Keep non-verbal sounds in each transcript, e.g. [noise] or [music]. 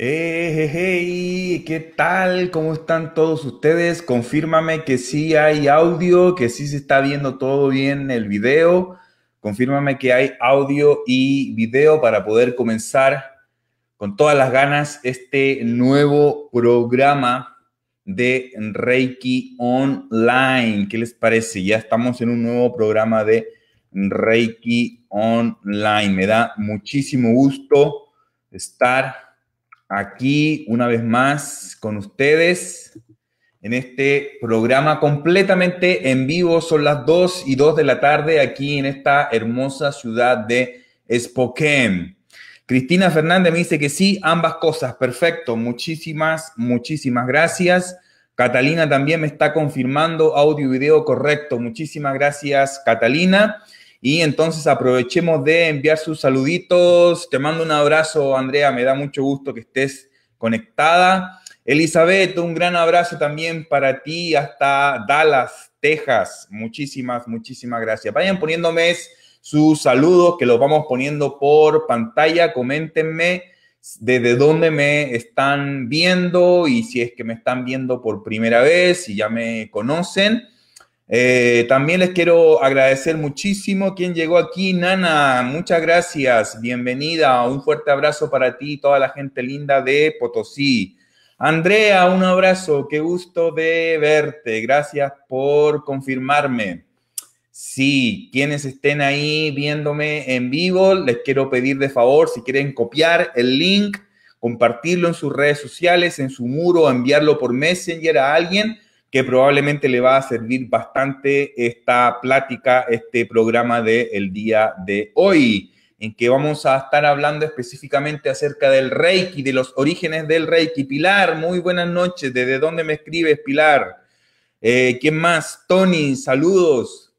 Hey, hey, ¿qué tal? ¿Cómo están todos ustedes? Confírmame que sí hay audio, que sí se está viendo todo bien el video. Confírmame que hay audio y video para poder comenzar con todas las ganas este nuevo programa de Reiki Online. ¿Qué les parece? Ya estamos en un nuevo programa de Reiki Online. Me da muchísimo gusto estar aquí una vez más con ustedes en este programa completamente en vivo. Son las 2 y 2 de la tarde aquí en esta hermosa ciudad de Spokane. Cristina Fernández me dice que sí, ambas cosas. Perfecto. Muchísimas, muchísimas gracias. Catalina también me está confirmando audio y video correcto. Muchísimas gracias, Catalina. Y entonces aprovechemos de enviar sus saluditos. Te mando un abrazo, Andrea. Me da mucho gusto que estés conectada. Elizabeth, un gran abrazo también para ti hasta Dallas, Texas. Muchísimas, muchísimas gracias. Vayan poniéndome sus saludos, que los vamos poniendo por pantalla. Coméntenme desde dónde me están viendo y si es que me están viendo por primera vez, si ya me conocen. Eh, también les quiero agradecer muchísimo quien llegó aquí, Nana. Muchas gracias, bienvenida. Un fuerte abrazo para ti y toda la gente linda de Potosí. Andrea, un abrazo, qué gusto de verte. Gracias por confirmarme. Sí, quienes estén ahí viéndome en vivo, les quiero pedir de favor, si quieren copiar el link, compartirlo en sus redes sociales, en su muro, enviarlo por Messenger a alguien que probablemente le va a servir bastante esta plática, este programa del día de hoy, en que vamos a estar hablando específicamente acerca del Reiki, de los orígenes del Reiki. Pilar, muy buenas noches. ¿Desde dónde me escribes, Pilar? Eh, ¿Quién más? Tony, saludos.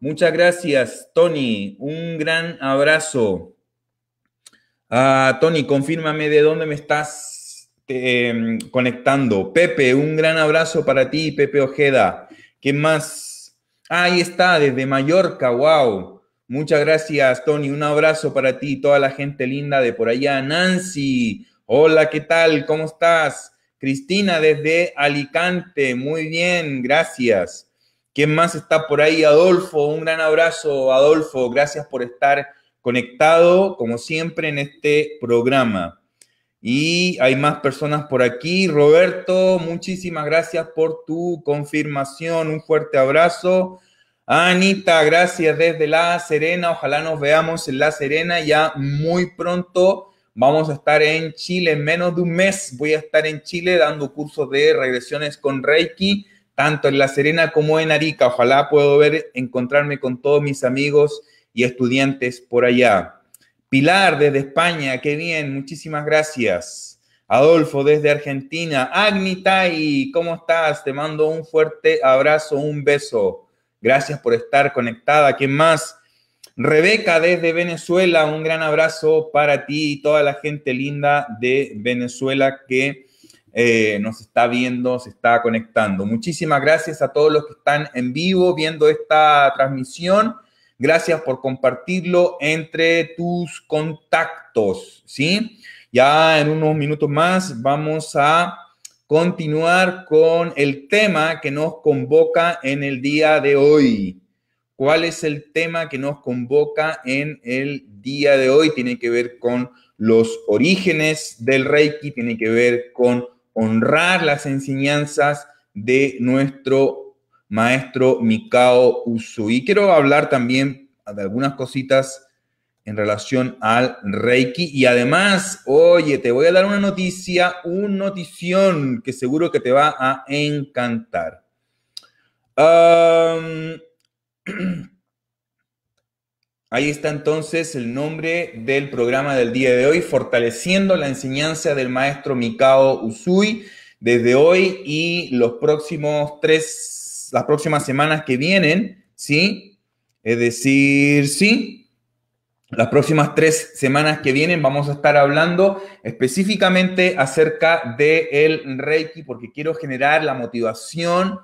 Muchas gracias, Tony. Un gran abrazo. a ah, Tony, confírmame de dónde me estás Em, conectando. Pepe, un gran abrazo para ti, Pepe Ojeda. ¿Qué más? ahí está, desde Mallorca, wow. Muchas gracias, Tony. Un abrazo para ti, toda la gente linda de por allá. Nancy, hola, ¿qué tal? ¿Cómo estás? Cristina, desde Alicante, muy bien, gracias. ¿Quién más está por ahí? Adolfo, un gran abrazo, Adolfo. Gracias por estar conectado, como siempre, en este programa. Y hay más personas por aquí. Roberto, muchísimas gracias por tu confirmación. Un fuerte abrazo. Anita, gracias desde La Serena. Ojalá nos veamos en La Serena ya muy pronto. Vamos a estar en Chile en menos de un mes. Voy a estar en Chile dando cursos de regresiones con Reiki, tanto en La Serena como en Arica. Ojalá puedo ver, encontrarme con todos mis amigos y estudiantes por allá. Pilar desde España, qué bien, muchísimas gracias. Adolfo desde Argentina, ¿y ¿cómo estás? Te mando un fuerte abrazo, un beso. Gracias por estar conectada. ¿Quién más? Rebeca desde Venezuela, un gran abrazo para ti y toda la gente linda de Venezuela que eh, nos está viendo, se está conectando. Muchísimas gracias a todos los que están en vivo viendo esta transmisión Gracias por compartirlo entre tus contactos, ¿sí? Ya en unos minutos más vamos a continuar con el tema que nos convoca en el día de hoy. ¿Cuál es el tema que nos convoca en el día de hoy? Tiene que ver con los orígenes del Reiki, tiene que ver con honrar las enseñanzas de nuestro maestro Mikao Usui. Quiero hablar también de algunas cositas en relación al Reiki. Y además, oye, te voy a dar una noticia, una notición que seguro que te va a encantar. [clears throat] ahí está entonces el nombre del programa del día de hoy, fortaleciendo la enseñanza del maestro Mikao Usui desde hoy y los próximos tres las, próximas semanas que vienen, ¿sí? Es decir, sí, las próximas tres semanas que vienen vamos a estar hablando específicamente acerca del Reiki, porque quiero generar la motivación,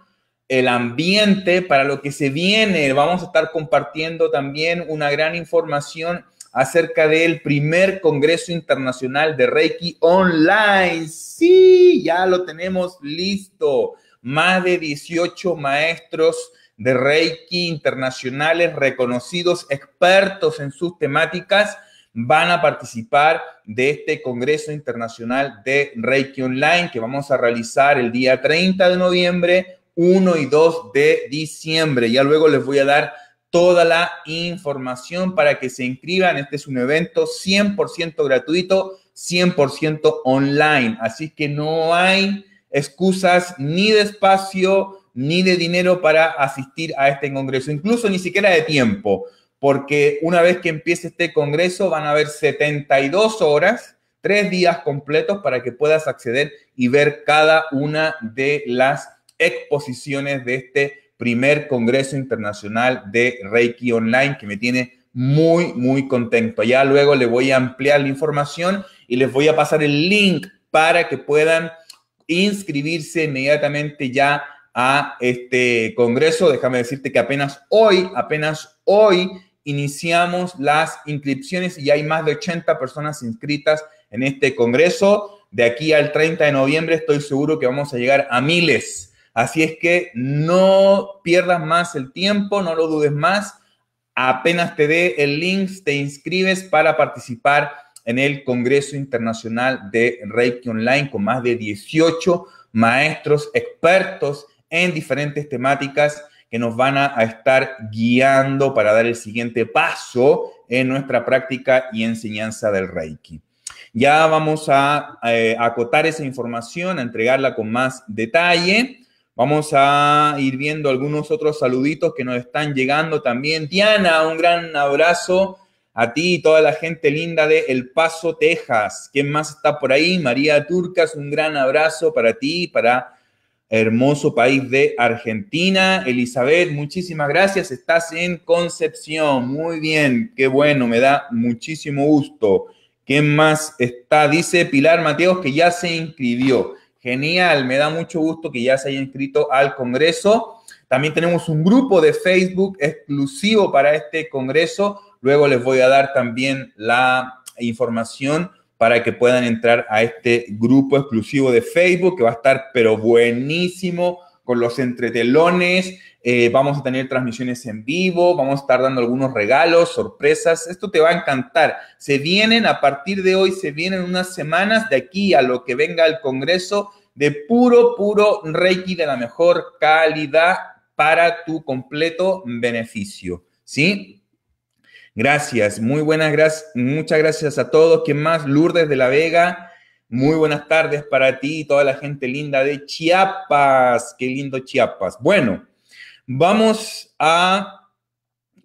el ambiente para lo que se viene. Vamos a estar compartiendo también una gran información acerca del primer Congreso Internacional de Reiki Online. Sí, ya lo tenemos listo más de 18 maestros de Reiki internacionales reconocidos, expertos en sus temáticas, van a participar de este Congreso Internacional de Reiki Online que vamos a realizar el día 30 de noviembre, 1 y 2 de diciembre. Ya luego les voy a dar toda la información para que se inscriban. Este es un evento 100% gratuito, 100% online. Así que no hay excusas ni de espacio ni de dinero para asistir a este Congreso, incluso ni siquiera de tiempo, porque una vez que empiece este Congreso van a haber 72 horas, tres días completos para que puedas acceder y ver cada una de las exposiciones de este primer Congreso Internacional de Reiki Online que me tiene muy, muy contento. Ya luego le voy a ampliar la información y les voy a pasar el link para que puedan inscribirse inmediatamente ya a este congreso. Déjame decirte que apenas hoy, apenas hoy iniciamos las inscripciones y hay más de 80 personas inscritas en este congreso. De aquí al 30 de noviembre estoy seguro que vamos a llegar a miles. Así es que no pierdas más el tiempo, no lo dudes más. Apenas te dé el link, te inscribes para participar en el Congreso Internacional de Reiki Online con más de 18 maestros expertos en diferentes temáticas que nos van a, estar guiando para dar el siguiente paso en nuestra práctica y enseñanza del Reiki. Ya vamos a, eh, acotar esa información, a entregarla con más detalle. Vamos a ir viendo algunos otros saluditos que nos están llegando también. Diana, un gran abrazo a ti y toda la gente linda de El Paso, Texas. ¿Quién más está por ahí? María Turcas, un gran abrazo para ti, para hermoso país de Argentina. Elizabeth, muchísimas gracias. Estás en Concepción. Muy bien, qué bueno, me da muchísimo gusto. ¿Quién más está? Dice Pilar Mateos que ya se inscribió. Genial, me da mucho gusto que ya se haya inscrito al Congreso. También tenemos un grupo de Facebook exclusivo para este Congreso Luego les voy a dar también la información para que puedan entrar a este grupo exclusivo de Facebook que va a estar pero buenísimo con los entretelones. Eh, vamos a tener transmisiones en vivo, vamos a estar dando algunos regalos, sorpresas. Esto te va a encantar. Se vienen a partir de hoy, se vienen unas semanas de aquí a lo que venga el Congreso de puro, puro Reiki de la mejor calidad para tu completo beneficio. ¿Sí? Gracias, muy buenas gracias, muchas gracias a todos. ¿Quién más? Lourdes de la Vega, muy buenas tardes para ti y toda la gente linda de Chiapas. Qué lindo Chiapas. Bueno, vamos a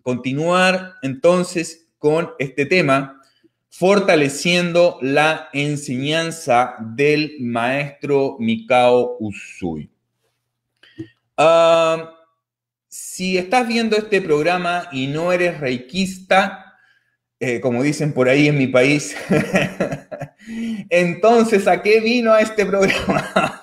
continuar entonces con este tema, fortaleciendo la enseñanza del maestro Mikao Usui. Ah, si estás viendo este programa y no eres reikista, eh, como dicen por ahí en mi país, [laughs] entonces, ¿a qué vino a este programa?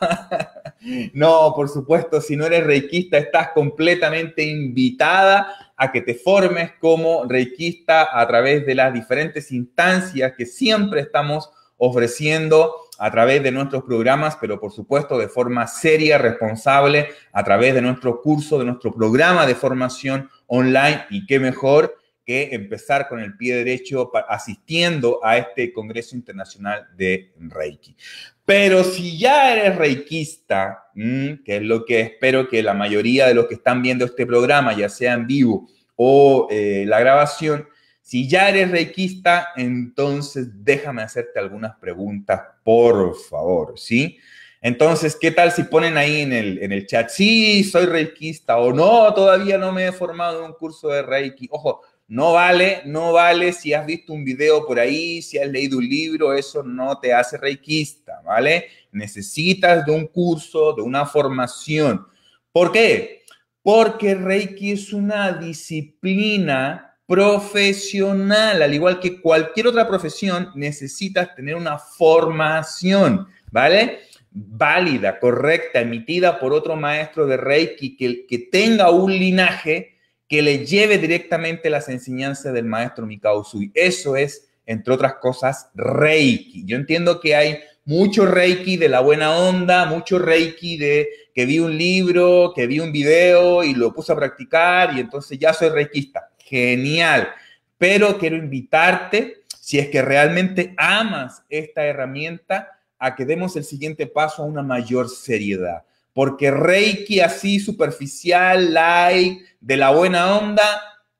[laughs] no, por supuesto, si no eres reikista, estás completamente invitada a que te formes como reikista a través de las diferentes instancias que siempre estamos ofreciendo a través de nuestros programas, pero por supuesto de forma seria, responsable, a través de nuestro curso, de nuestro programa de formación online. Y qué mejor que empezar con el pie derecho asistiendo a este Congreso Internacional de Reiki. Pero si ya eres reikista, mm, que es lo que espero que la mayoría de los que están viendo este programa, ya sea en vivo o eh, la grabación, si ya eres reikista, entonces déjame hacerte algunas preguntas, por favor, ¿sí? Entonces, ¿qué tal si ponen ahí en el, en el chat, sí, soy reikista o no, todavía no me he formado en un curso de reiki? Ojo, no vale, no vale si has visto un video por ahí, si has leído un libro, eso no te hace reikista, ¿vale? Necesitas de un curso, de una formación. ¿Por qué? Porque Reiki es una disciplina profesional, al igual que cualquier otra profesión, necesitas tener una formación, ¿vale? Válida, correcta, emitida por otro maestro de Reiki que, tenga un linaje que le lleve directamente las enseñanzas del maestro Mikao Sui. Eso es, entre otras cosas, Reiki. Yo entiendo que hay mucho Reiki de la buena onda, mucho Reiki de que vi un libro, que vi un video y lo puse a practicar y entonces ya soy reikista genial. Pero quiero invitarte, si es que realmente amas esta herramienta, a que demos el siguiente paso a una mayor seriedad. Porque Reiki así superficial, light, de la buena onda,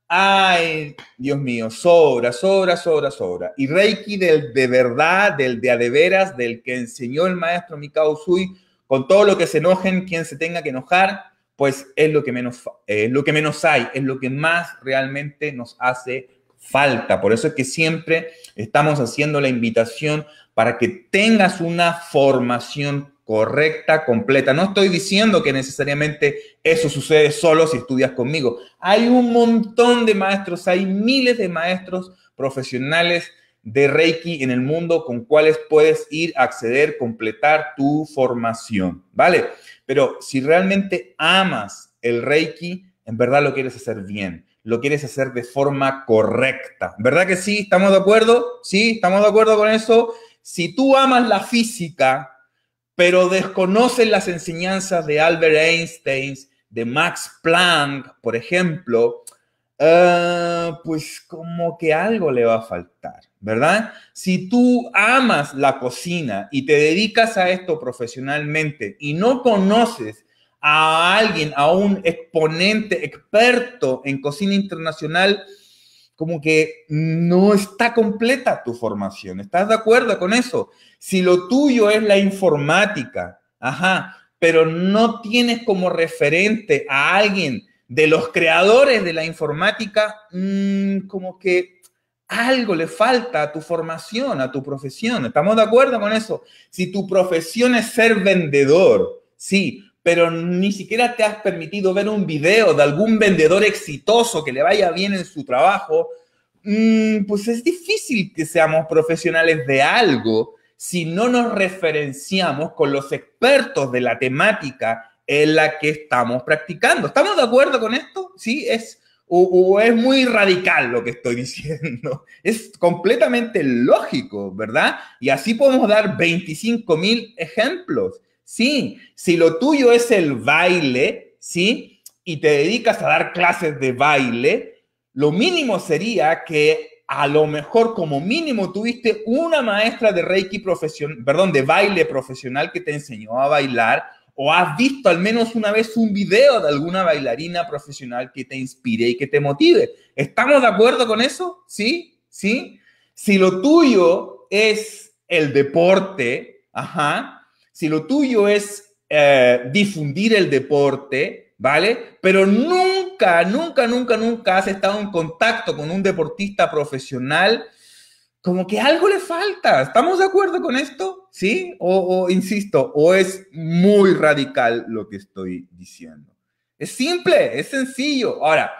ay, Dios mío, sobra, sobra, sobra, sobra. Y Reiki del de verdad, del de a de veras, del que enseñó el maestro Mikao Sui, con todo lo que se enojen, quien se tenga que enojar, pues es lo que menos, eh, lo que menos hay, es lo que más realmente nos hace falta. Por eso es que siempre estamos haciendo la invitación para que tengas una formación correcta, completa. No estoy diciendo que necesariamente eso sucede solo si estudias conmigo. Hay un montón de maestros, hay miles de maestros profesionales de Reiki en el mundo con cuales puedes ir a acceder, completar tu formación, ¿vale? Pero si realmente amas el Reiki, en verdad lo quieres hacer bien, lo quieres hacer de forma correcta. ¿Verdad que sí? ¿Estamos de acuerdo? Sí, estamos de acuerdo con eso. Si tú amas la física, pero desconoces las enseñanzas de Albert Einstein, de Max Planck, por ejemplo, eh, pues como que algo le va a faltar. ¿verdad? Si tú amas la cocina y te dedicas a esto profesionalmente y no conoces a alguien, a un exponente experto en cocina internacional, como que no está completa tu formación. ¿Estás de acuerdo con eso? Si lo tuyo es la informática, ajá, pero no tienes como referente a alguien de los creadores de la informática, mm, como que algo le falta a tu formación, a tu profesión. ¿Estamos de acuerdo con eso? Si tu profesión es ser vendedor, sí, pero ni siquiera te has permitido ver un video de algún vendedor exitoso que le vaya bien en su trabajo, mm, pues es difícil que seamos profesionales de algo si no nos referenciamos con los expertos de la temática en la que estamos practicando. ¿Estamos de acuerdo con esto? Sí, es o, es muy radical lo que estoy [laughs] diciendo. Es completamente lógico, ¿verdad? Y así podemos dar 25.000 mil ejemplos. Sí, si lo tuyo es el baile, ¿sí? Y te dedicas a dar clases de baile, lo mínimo sería que a lo mejor como mínimo tuviste una maestra de Reiki perdón, de baile profesional que te enseñó a bailar o has visto al menos una vez un video de alguna bailarina profesional que te inspire y que te motive. ¿Estamos de acuerdo con eso? ¿Sí? ¿Sí? Si lo tuyo es el deporte, ajá, si lo tuyo es eh, difundir el deporte, ¿vale? Pero nunca, nunca, nunca, nunca has estado en contacto con un deportista profesional como que algo le falta. ¿Estamos de acuerdo con esto? ¿Sí? O, insisto, o es muy radical lo que estoy diciendo. Es simple, es sencillo. Ahora,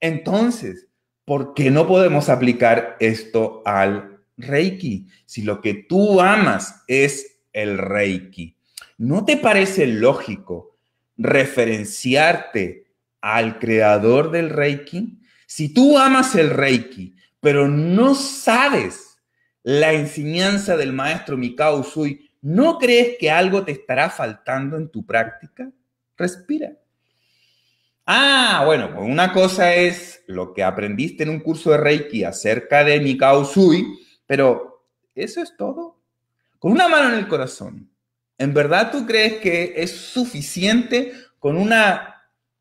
entonces, ¿por qué no podemos aplicar esto al Reiki? Si lo que tú amas es el Reiki, ¿no te parece lógico referenciarte al creador del Reiki? Si tú amas el Reiki pero no sabes la enseñanza del maestro Mikao Usui, ¿no crees que algo te estará faltando en tu práctica? Respira. Ah, bueno, pues una cosa es lo que aprendiste en un curso de Reiki acerca de Mikao Usui, pero ¿eso es todo? Con una mano en el corazón, ¿en verdad tú crees que es suficiente con una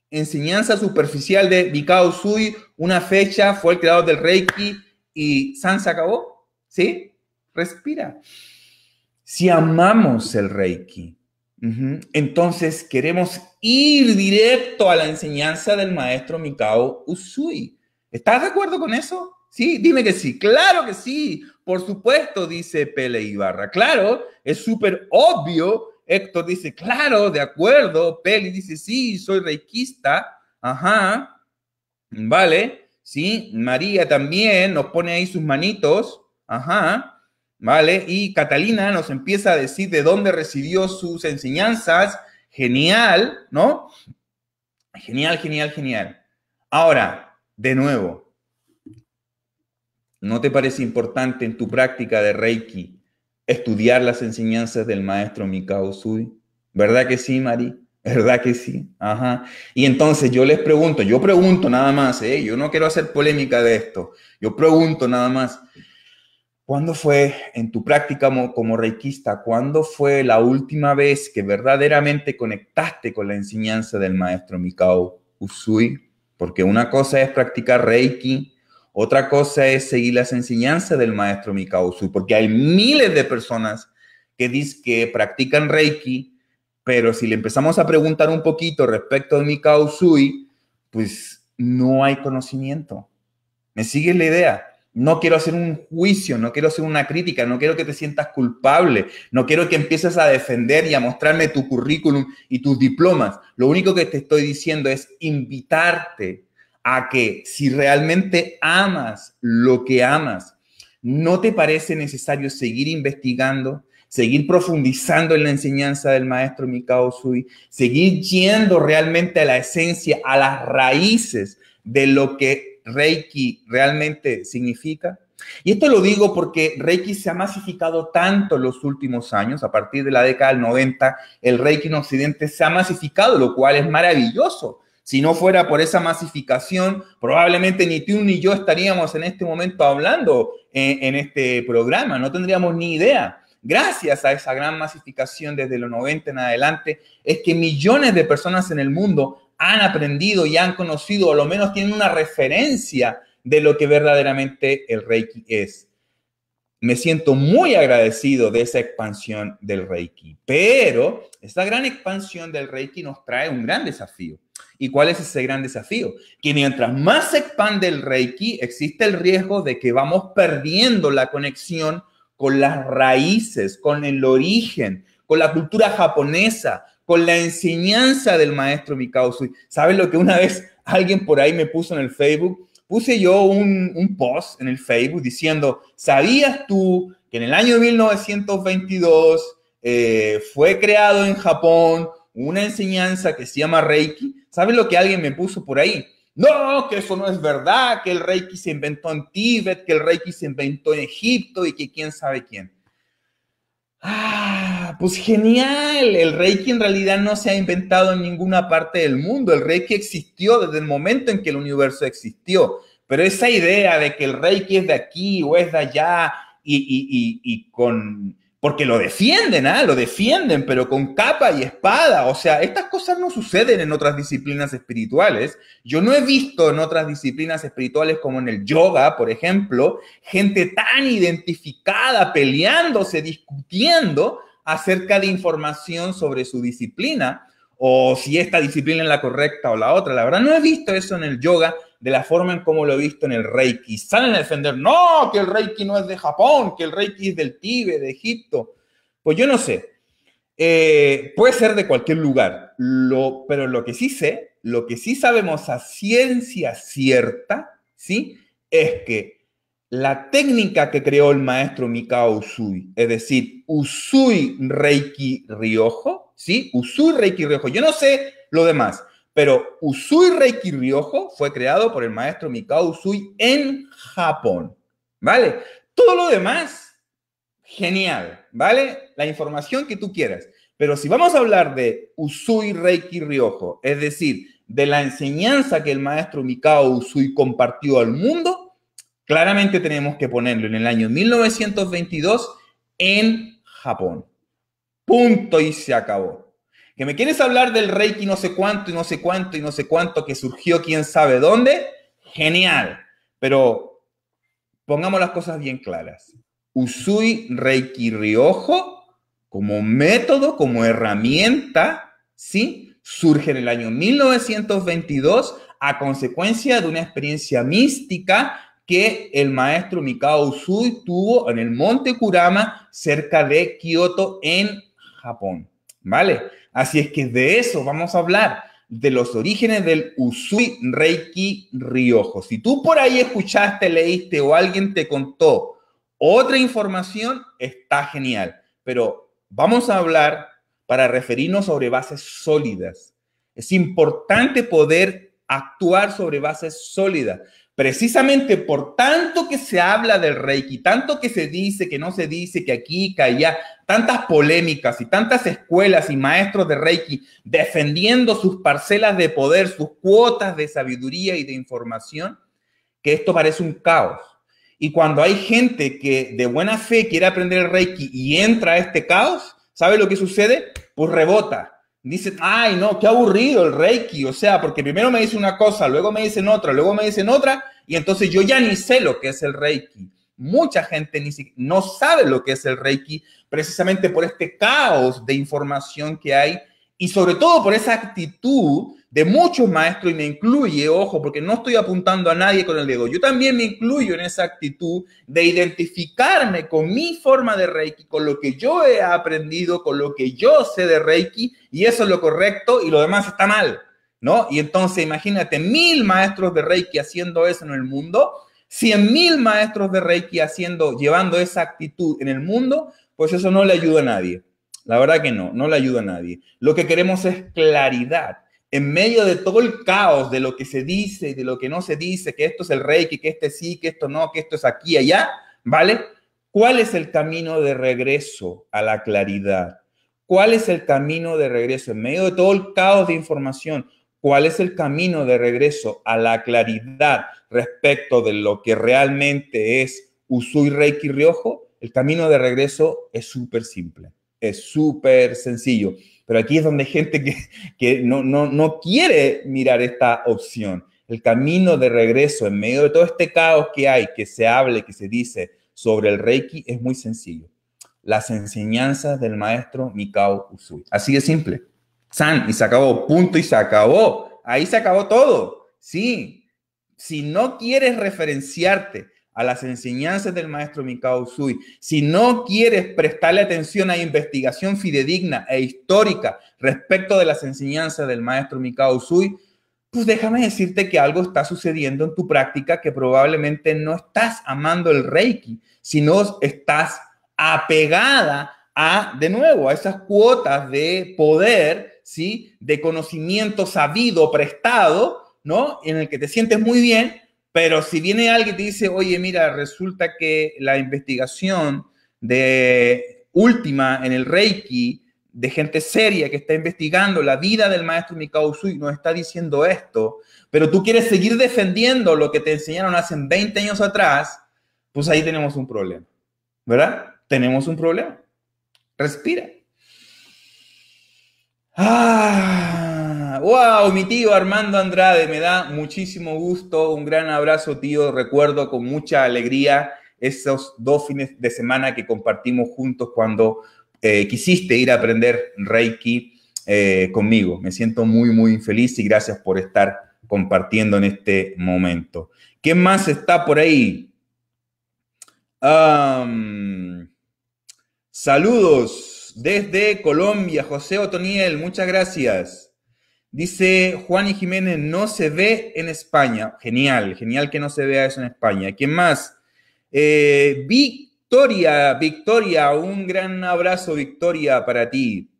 enseñanza superficial de Mikao Usui, una fecha, fue el creador del Reiki y San se acabó. ¿Sí? Respira. Si amamos el Reiki, entonces queremos ir directo a la enseñanza del maestro Mikao Usui. ¿Estás de acuerdo con eso? Sí, dime que sí. Claro que sí. Por supuesto, dice Pele Ibarra. Claro, es súper obvio Héctor dice, claro, de acuerdo. Peli dice, sí, soy reikista. Ajá. Vale, sí. María también nos pone ahí sus manitos. Ajá. ¿vale? Y Catalina nos empieza a decir de dónde recibió sus enseñanzas. Genial, ¿no? Genial, genial, genial. Ahora, de nuevo, ¿no te parece importante en tu práctica de Reiki estudiar las enseñanzas del maestro Mikao Usui. ¿Verdad que sí, Mari? ¿Verdad que sí? Ajá. Y entonces yo les pregunto, yo pregunto nada más, eh, yo no quiero hacer polémica de esto, yo pregunto nada más, ¿cuándo fue en tu práctica como, como reikista, cuándo fue la última vez que verdaderamente conectaste con la enseñanza del maestro Mikao Usui? Porque una cosa es practicar reiki, otra cosa es seguir las enseñanzas del maestro Mikao Usui, porque hay miles de personas que dicen que practican Reiki, pero si le empezamos a preguntar un poquito respecto de Mikao Usui, pues no hay conocimiento. ¿Me sigue la idea? No quiero hacer un juicio, no quiero hacer una crítica, no quiero que te sientas culpable, no quiero que empieces a defender y a mostrarme tu currículum y tus diplomas. Lo único que te estoy diciendo es invitarte a que si realmente amas lo que amas, no te parece necesario seguir investigando, seguir profundizando en la enseñanza del maestro Mikao Sui, seguir yendo realmente a la esencia, a las raíces de lo que Reiki realmente significa. Y esto lo digo porque Reiki se ha masificado tanto los últimos años, a partir de la década del 90, el Reiki en Occidente se ha masificado, lo cual es maravilloso, si no fuera por esa masificación, probablemente ni tú ni yo estaríamos en este momento hablando eh, en, este programa, no tendríamos ni idea. Gracias a esa gran masificación desde los 90 en adelante, es que millones de personas en el mundo han aprendido y han conocido, o lo menos tienen una referencia de lo que verdaderamente el Reiki es. Me siento muy agradecido de esa expansión del Reiki, pero esta gran expansión del Reiki nos trae un gran desafío. ¿Y cuál es ese gran desafío? Que mientras más se expande el Reiki, existe el riesgo de que vamos perdiendo la conexión con las raíces, con el origen, con la cultura japonesa, con la enseñanza del maestro Mikao Sui. ¿Sabes lo que una vez alguien por ahí me puso en el Facebook? Puse yo un, post en el Facebook diciendo, ¿sabías tú que en el año 1922 eh, fue creado en Japón una enseñanza que se llama Reiki? ¿Sabes lo que alguien me puso por ahí? No, que eso no es verdad, que el Reiki se inventó en Tíbet, que el Reiki se inventó en Egipto y que quién sabe quién. Ah, pues genial. El Reiki en realidad no se ha inventado en ninguna parte del mundo. El Reiki existió desde el momento en que el universo existió. Pero esa idea de que el Reiki es de aquí o es de allá y, y, y, y con porque lo defienden, ¿ah? Lo defienden, pero con capa y espada. O sea, estas cosas no suceden en otras disciplinas espirituales. Yo no he visto en otras disciplinas espirituales como en el yoga, por ejemplo, gente tan identificada, peleándose, discutiendo acerca de información sobre su disciplina, o si esta disciplina es la correcta o la otra. La verdad, no he visto eso en el yoga de la forma en como lo he visto en el reiki. Salen a defender, no, que el reiki no es de Japón, que el reiki es del Tíbe, de Egipto. Pues yo no sé. Eh, puede ser de cualquier lugar, pero lo que sí sé, lo que sí sabemos a ciencia cierta, ¿sí? Es que la técnica que creó el maestro Mikao Usui, es decir, Usui Reiki Ryoho, ¿sí? Usui Reiki Riojo. Yo no sé lo demás, pero Usui Reiki Riojo fue creado por el maestro Mikao Usui en Japón, ¿vale? Todo lo demás, genial, ¿vale? La información que tú quieras. Pero si vamos a hablar de Usui Reiki Riojo, es decir, de la enseñanza que el maestro Mikao Usui compartió al mundo, claramente tenemos que ponerlo en el año 1922 en Japón. Punto y se acabó. ¿Que me quieres hablar del Reiki no sé cuánto y no sé cuánto y no sé cuánto que surgió quién sabe dónde? Genial. Pero pongamos las cosas bien claras. Usui Reiki Riojo como método, como herramienta, ¿sí? Surge en el año 1922 a consecuencia de una experiencia mística que el maestro Mikao Usui tuvo en el monte Kurama cerca de Kioto en Japón. ¿Vale? Así es que de eso vamos a hablar, de los orígenes del Usui Reiki Riojo. Si tú por ahí escuchaste, leíste o alguien te contó otra información, está genial. Pero vamos a hablar para referirnos sobre bases sólidas. Es importante poder actuar sobre bases sólidas precisamente por tanto que se habla del Reiki, tanto que se dice, que no se dice, que aquí, que allá, tantas polémicas y tantas escuelas y maestros de Reiki defendiendo sus parcelas de poder, sus cuotas de sabiduría y de información, que esto parece un caos. Y cuando hay gente que de buena fe quiere aprender el Reiki y entra a este caos, ¿sabe lo que sucede? Pues rebota dicen, ay, no, qué aburrido el Reiki, o sea, porque primero me dicen una cosa, luego me dicen otra, luego me dicen otra, y entonces yo ya ni sé lo que es el Reiki. Mucha gente ni no sabe lo que es el Reiki precisamente por este caos de información que hay y sobre todo por esa actitud de muchos maestros y me incluye, ojo, porque no estoy apuntando a nadie con el dedo, yo también me incluyo en esa actitud de identificarme con mi forma de Reiki, con lo que yo he aprendido, con lo que yo sé de Reiki, y eso es lo correcto y lo demás está mal, ¿no? Y entonces imagínate mil maestros de Reiki haciendo eso en el mundo, cien mil maestros de Reiki haciendo, llevando esa actitud en el mundo, pues eso no le ayuda a nadie. La verdad que no, no le ayuda a nadie. Lo que queremos es claridad en medio de todo el caos de lo que se dice y de lo que no se dice, que esto es el reiki, que este sí, que esto no, que esto es aquí, allá, ¿vale? ¿Cuál es el camino de regreso a la claridad? ¿Cuál es el camino de regreso? En medio de todo el caos de información, ¿cuál es el camino de regreso a la claridad respecto de lo que realmente es Usui Reiki Riojo? El camino de regreso es súper simple, es súper sencillo pero aquí es donde hay gente que, no, no, quiere mirar esta opción. El camino de regreso en medio de todo este caos que hay, que se hable, que se dice sobre el Reiki, es muy sencillo. Las enseñanzas del maestro Mikao Usui. Así de simple. San, y se acabó, punto, y se acabó. Ahí se acabó todo. Sí, si no quieres referenciarte a las enseñanzas del maestro Mikao Usui, si no quieres prestarle atención a investigación fidedigna e histórica respecto de las enseñanzas del maestro Mikao Usui, pues déjame decirte que algo está sucediendo en tu práctica que probablemente no estás amando el Reiki, sino estás apegada a, de nuevo, a esas cuotas de poder, ¿sí? De conocimiento sabido, prestado, ¿no? En el que te sientes muy bien, pero si viene alguien y te dice, oye, mira, resulta que la investigación de última en el Reiki, de gente seria que está investigando la vida del maestro Mikao Usui, nos está diciendo esto, pero tú quieres seguir defendiendo lo que te enseñaron hace 20 años atrás, pues ahí tenemos un problema, ¿verdad? Tenemos un problema. Respira. Ah. Ah, wow, mi tío Armando Andrade, me da muchísimo gusto, un gran abrazo tío, recuerdo con mucha alegría esos dos fines de semana que compartimos juntos cuando eh, quisiste ir a aprender Reiki eh, conmigo. Me siento muy, muy feliz y gracias por estar compartiendo en este momento. ¿Qué más está por ahí? saludos desde Colombia, José Otoniel, muchas gracias. Dice Juan y Jiménez, no se ve en España. Genial, genial que no se vea eso en España. ¿Quién más? Eh, Victoria, Victoria, un gran abrazo, Victoria, para ti.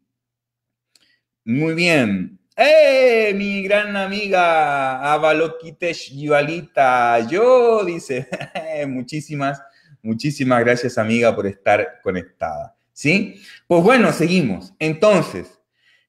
Muy bien. ¡Eh! Mi gran amiga Avalokitesh Yivalita, yo, dice, [laughs] muchísimas, muchísimas gracias, amiga, por estar conectada. ¿Sí? Pues bueno, seguimos. Entonces,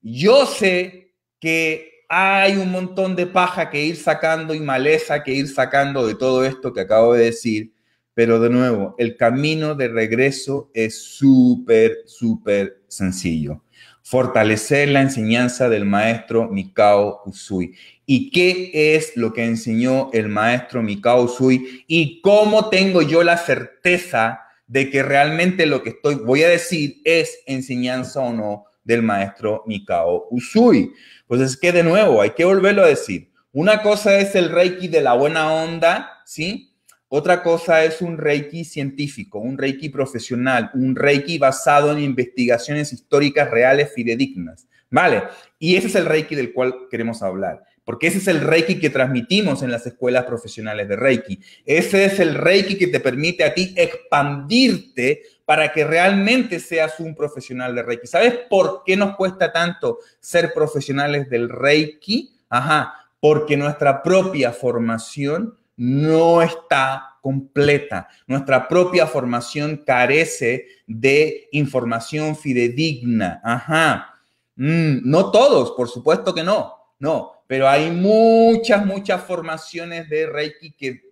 yo sé que hay un montón de paja que ir sacando y maleza que ir sacando de todo esto que acabo de decir, pero de nuevo, el camino de regreso es súper, súper sencillo. Fortalecer la enseñanza del maestro Mikao Usui. ¿Y qué es lo que enseñó el maestro Mikao Usui? ¿Y cómo tengo yo la certeza de que realmente lo que estoy, voy a decir es enseñanza o no? del maestro Mikao Usui. Pues es que de nuevo, hay que volverlo a decir. Una cosa es el reiki de la buena onda, ¿sí? Otra cosa es un reiki científico, un reiki profesional, un reiki basado en investigaciones históricas reales fidedignas. ¿Vale? Y ese es el reiki del cual queremos hablar, porque ese es el reiki que transmitimos en las escuelas profesionales de reiki. Ese es el reiki que te permite a ti expandirte para que realmente seas un profesional de Reiki. ¿Sabes por qué nos cuesta tanto ser profesionales del Reiki? Ajá, porque nuestra propia formación no está completa. Nuestra propia formación carece de información fidedigna. Ajá. Mm, no todos, por supuesto que no, no, pero hay muchas, muchas formaciones de Reiki que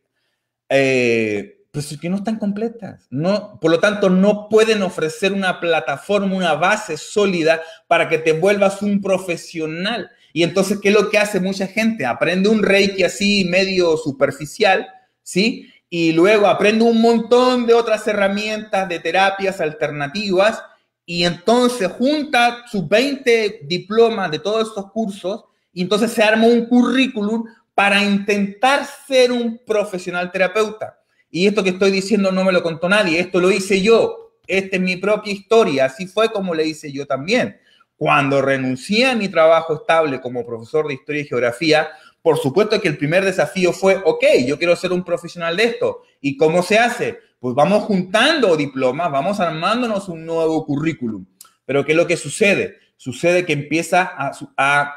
eh, pero es que no están completas. No, por lo tanto, no pueden ofrecer una plataforma, una base sólida para que te vuelvas un profesional. Y entonces, ¿qué es lo que hace mucha gente? Aprende un reiki así medio superficial, ¿sí? Y luego aprende un montón de otras herramientas de terapias alternativas y entonces junta sus 20 diplomas de todos estos cursos y entonces se arma un currículum para intentar ser un profesional terapeuta. Y esto que estoy diciendo no me lo contó nadie, esto lo hice yo, esta es mi propia historia, así fue como le hice yo también. Cuando renuncié a mi trabajo estable como profesor de historia y geografía, por supuesto que el primer desafío fue, ok, yo quiero ser un profesional de esto. ¿Y cómo se hace? Pues vamos juntando diplomas, vamos armándonos un nuevo currículum. Pero ¿qué es lo que sucede? Sucede que empieza a, a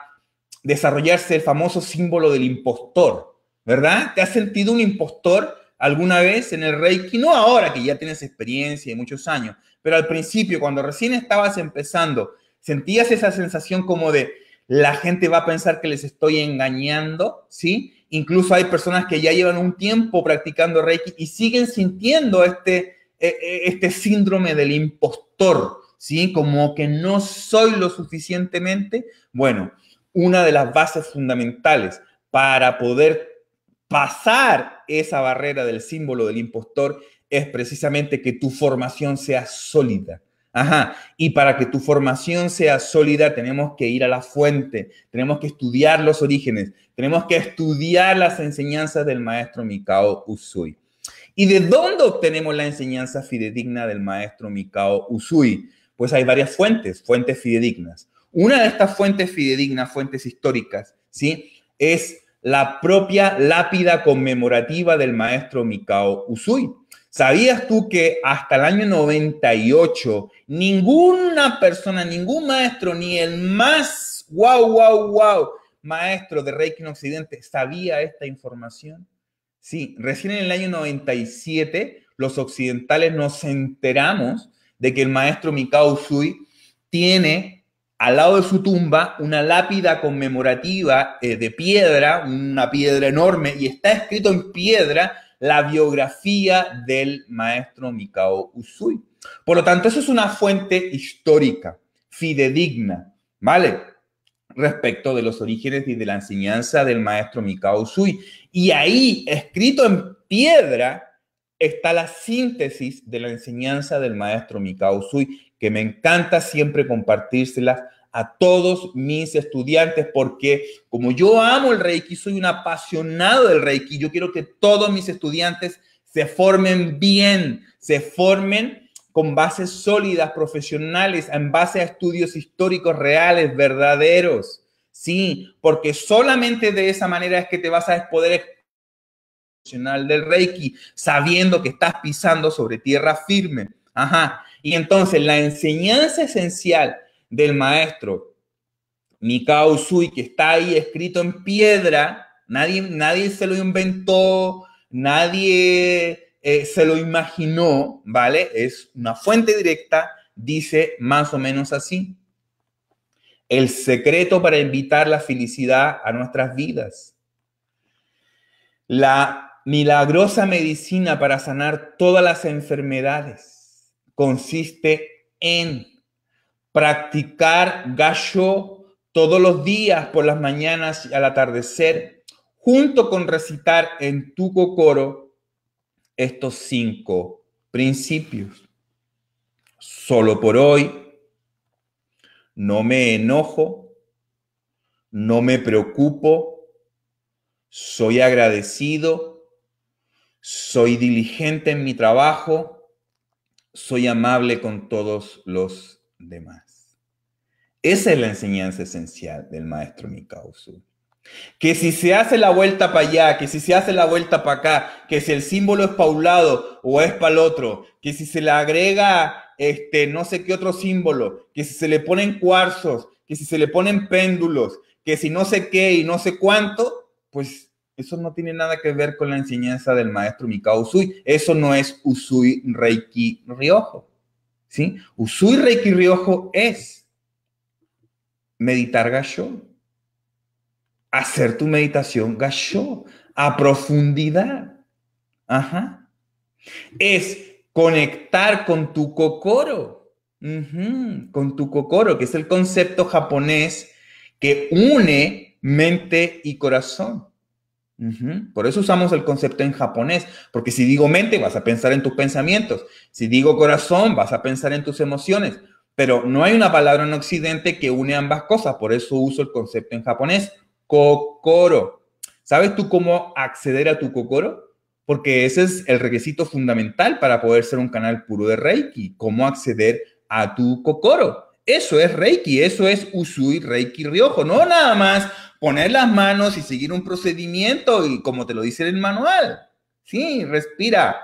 desarrollarse el famoso símbolo del impostor, ¿verdad? ¿Te has sentido un impostor? alguna vez en el Reiki, no ahora que ya tienes experiencia y muchos años, pero al principio, cuando recién estabas empezando, sentías esa sensación como de la gente va a pensar que les estoy engañando, ¿sí? Incluso hay personas que ya llevan un tiempo practicando Reiki y siguen sintiendo este, e, e, este síndrome del impostor, ¿sí? Como que no soy lo suficientemente bueno. Una de las bases fundamentales para poder pasar esa barrera del símbolo del impostor es precisamente que tu formación sea sólida. Ajá. Y para que tu formación sea sólida tenemos que ir a la fuente, tenemos que estudiar los orígenes, tenemos que estudiar las enseñanzas del maestro Mikao Usui. ¿Y de dónde obtenemos la enseñanza fidedigna del maestro Mikao Usui? Pues hay varias fuentes, fuentes fidedignas. Una de estas fuentes fidedignas, fuentes históricas, ¿sí? Es la propia lápida conmemorativa del maestro Mikao Usui. ¿Sabías tú que hasta el año 98 ninguna persona, ningún maestro, ni el más wow, wow, wow maestro de Reiki en Occidente sabía esta información? Sí, recién en el año 97 los occidentales nos enteramos de que el maestro Mikao Usui tiene al lado de su tumba una lápida conmemorativa eh, de piedra, una piedra enorme, y está escrito en piedra la biografía del maestro Mikao Usui. Por lo tanto, eso es una fuente histórica, fidedigna, ¿vale? Respecto de los orígenes y de la enseñanza del maestro Mikao Usui. Y ahí, escrito en piedra, está la síntesis de la enseñanza del maestro Mikao Usui que me encanta siempre compartírselas a todos mis estudiantes, porque como yo amo el Reiki, soy un apasionado del Reiki, yo quiero que todos mis estudiantes se formen bien, se formen con bases sólidas, profesionales, en base a estudios históricos reales, verdaderos. Sí, porque solamente de esa manera es que te vas a poder del Reiki, sabiendo que estás pisando sobre tierra firme. Ajá. Y entonces la enseñanza esencial del maestro Mikao Sui, que está ahí escrito en piedra, nadie, nadie se lo inventó, nadie eh, se lo imaginó, ¿vale? Es una fuente directa, dice más o menos así. El secreto para invitar la felicidad a nuestras vidas. La milagrosa medicina para sanar todas las enfermedades consiste en practicar gallo todos los días por las mañanas y al atardecer, junto con recitar en tu cocoro estos cinco principios. Solo por hoy, no me enojo, no me preocupo, soy agradecido, soy diligente en mi trabajo, soy amable con todos los demás. Esa es la enseñanza esencial del maestro Mikausu. Que si se hace la vuelta para allá, que si se hace la vuelta para acá, que si el símbolo es paulado o es para el otro, que si se le agrega este no sé qué otro símbolo, que si se le ponen cuarzos, que si se le ponen péndulos, que si no sé qué y no sé cuánto, pues eso no tiene nada que ver con la enseñanza del maestro Mikao Usui. Eso no es Usui Reiki Riojo. ¿sí? Usui Reiki Riojo es meditar gasho, hacer tu meditación gasho a profundidad. Ajá. Es conectar con tu kokoro, con tu kokoro, que es el concepto japonés que une mente y corazón. Por eso usamos el concepto en japonés, porque si digo mente vas a pensar en tus pensamientos, si digo corazón vas a pensar en tus emociones, pero no hay una palabra en Occidente que une ambas cosas, por eso uso el concepto en japonés, kokoro. ¿Sabes tú cómo acceder a tu kokoro? Porque ese es el requisito fundamental para poder ser un canal puro de Reiki, cómo acceder a tu kokoro. Eso es Reiki, eso es Usui Reiki Riojo, no nada más poner las manos y seguir un procedimiento y como te lo dice el manual. Sí, respira.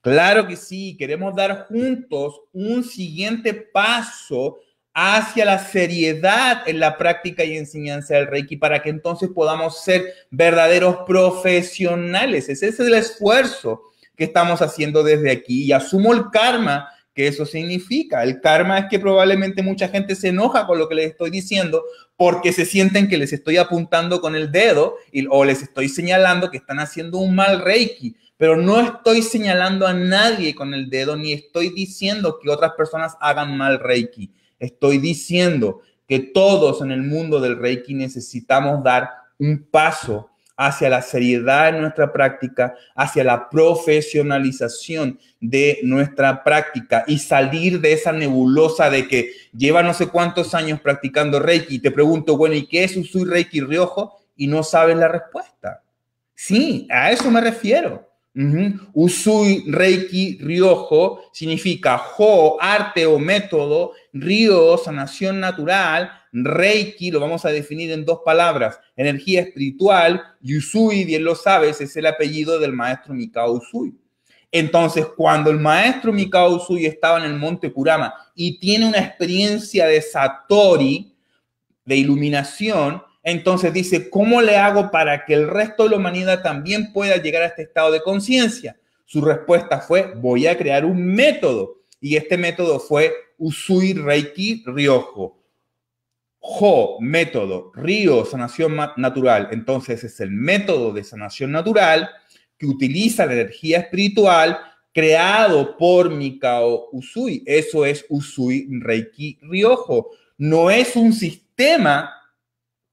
Claro que sí, queremos dar juntos un siguiente paso hacia la seriedad en la práctica y enseñanza del Reiki para que entonces podamos ser verdaderos profesionales. Ese es el esfuerzo que estamos haciendo desde aquí y asumo el karma ¿Qué eso significa. El karma es que probablemente mucha gente se enoja con lo que les estoy diciendo porque se sienten que les estoy apuntando con el dedo o les estoy señalando que están haciendo un mal reiki. Pero no estoy señalando a nadie con el dedo ni estoy diciendo que otras personas hagan mal reiki. Estoy diciendo que todos en el mundo del reiki necesitamos dar un paso hacia la seriedad en nuestra práctica, hacia la profesionalización de nuestra práctica y salir de esa nebulosa de que lleva no sé cuántos años practicando Reiki y te pregunto, bueno, ¿y qué es Usui Reiki Riojo? Y no sabes la respuesta. Sí, a eso me refiero. Usui Reiki Riojo significa Jo, arte o método, Río, sanación natural, Reiki lo vamos a definir en dos palabras, energía espiritual, y Usui, bien lo sabes, es el apellido del maestro Mikao Usui. Entonces, cuando el maestro Mikao Usui estaba en el monte Kurama y tiene una experiencia de Satori, de iluminación, entonces dice, ¿cómo le hago para que el resto de la humanidad también pueda llegar a este estado de conciencia? Su respuesta fue, voy a crear un método. Y este método fue Usui Reiki Ryoho. Jo, método, río, sanación natural. Entonces es el método de sanación natural que utiliza la energía espiritual creado por Mikao Usui. Eso es Usui Reiki Riojo. No es un sistema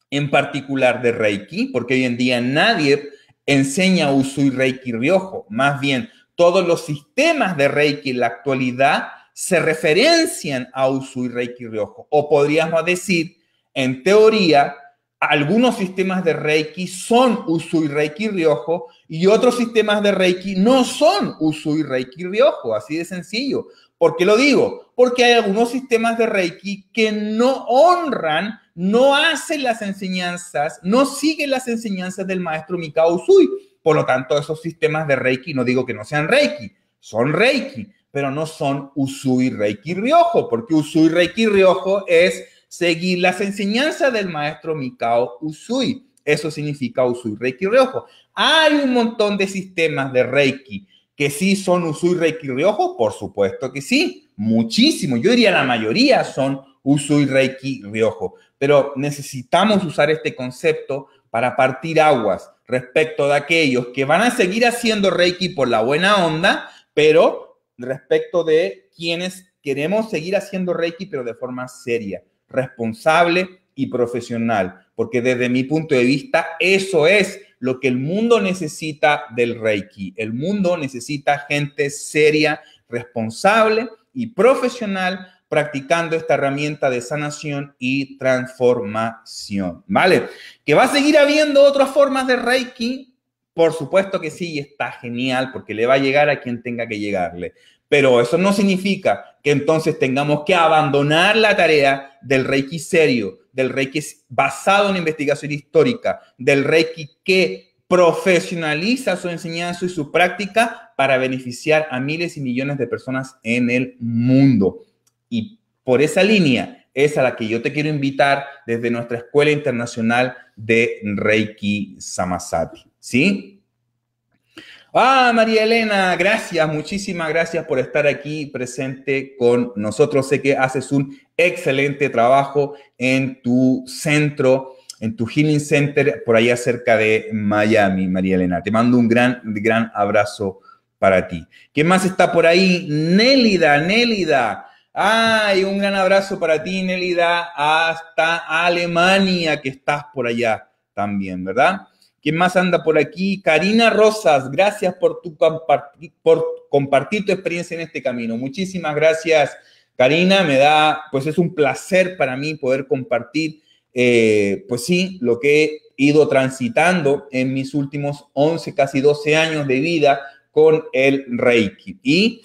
en particular de Reiki, porque hoy en día nadie enseña Usui Reiki Riojo. Más bien, todos los sistemas de Reiki en la actualidad se referencian a Usui Reiki Riojo. O podríamos decir en teoría, algunos sistemas de Reiki son Usui Reiki Riojo y otros sistemas de Reiki no son Usui Reiki Riojo, así de sencillo. ¿Por qué lo digo? Porque hay algunos sistemas de Reiki que no honran, no hacen las enseñanzas, no siguen las enseñanzas del maestro Mikao Usui. Por lo tanto, esos sistemas de Reiki, no digo que no sean Reiki, son Reiki, pero no son Usui Reiki Riojo, porque Usui Reiki Riojo es seguir las enseñanzas del maestro Mikao Usui. Eso significa Usui Reiki Riojo Hay un montón de sistemas de Reiki que sí son Usui Reiki Riojo, por supuesto que sí, muchísimo. Yo diría la mayoría son Usui Reiki Riojo pero necesitamos usar este concepto para partir aguas respecto de aquellos que van a seguir haciendo Reiki por la buena onda, pero respecto de quienes queremos seguir haciendo Reiki, pero de forma seria responsable y profesional, porque desde mi punto de vista eso es lo que el mundo necesita del Reiki. El mundo necesita gente seria, responsable y profesional practicando esta herramienta de sanación y transformación, ¿vale? Que va a seguir habiendo otras formas de Reiki, por supuesto que sí, y está genial porque le va a llegar a quien tenga que llegarle. Pero eso no significa que entonces tengamos que abandonar la tarea del Reiki serio, del Reiki basado en investigación histórica, del Reiki que profesionaliza su enseñanza y su práctica para beneficiar a miles y millones de personas en el mundo. Y por esa línea es a la que yo te quiero invitar desde nuestra Escuela Internacional de Reiki Samasati. ¿Sí? Ah, María Elena, gracias, muchísimas gracias por estar aquí presente con nosotros. Sé que haces un excelente trabajo en tu centro, en tu Healing Center, por allá cerca de Miami, María Elena. Te mando un gran, gran abrazo para ti. ¿Qué más está por ahí? Nélida, Nélida. Ay, un gran abrazo para ti, Nélida, hasta Alemania, que estás por allá también, ¿verdad? ¿Quién más anda por aquí? Karina Rosas, gracias por, compartir tu experiencia en este camino. Muchísimas gracias, Karina. Me da, pues es un placer para mí poder compartir, eh, pues sí, lo que he ido transitando en mis últimos 11, casi 12 años de vida con el Reiki. Y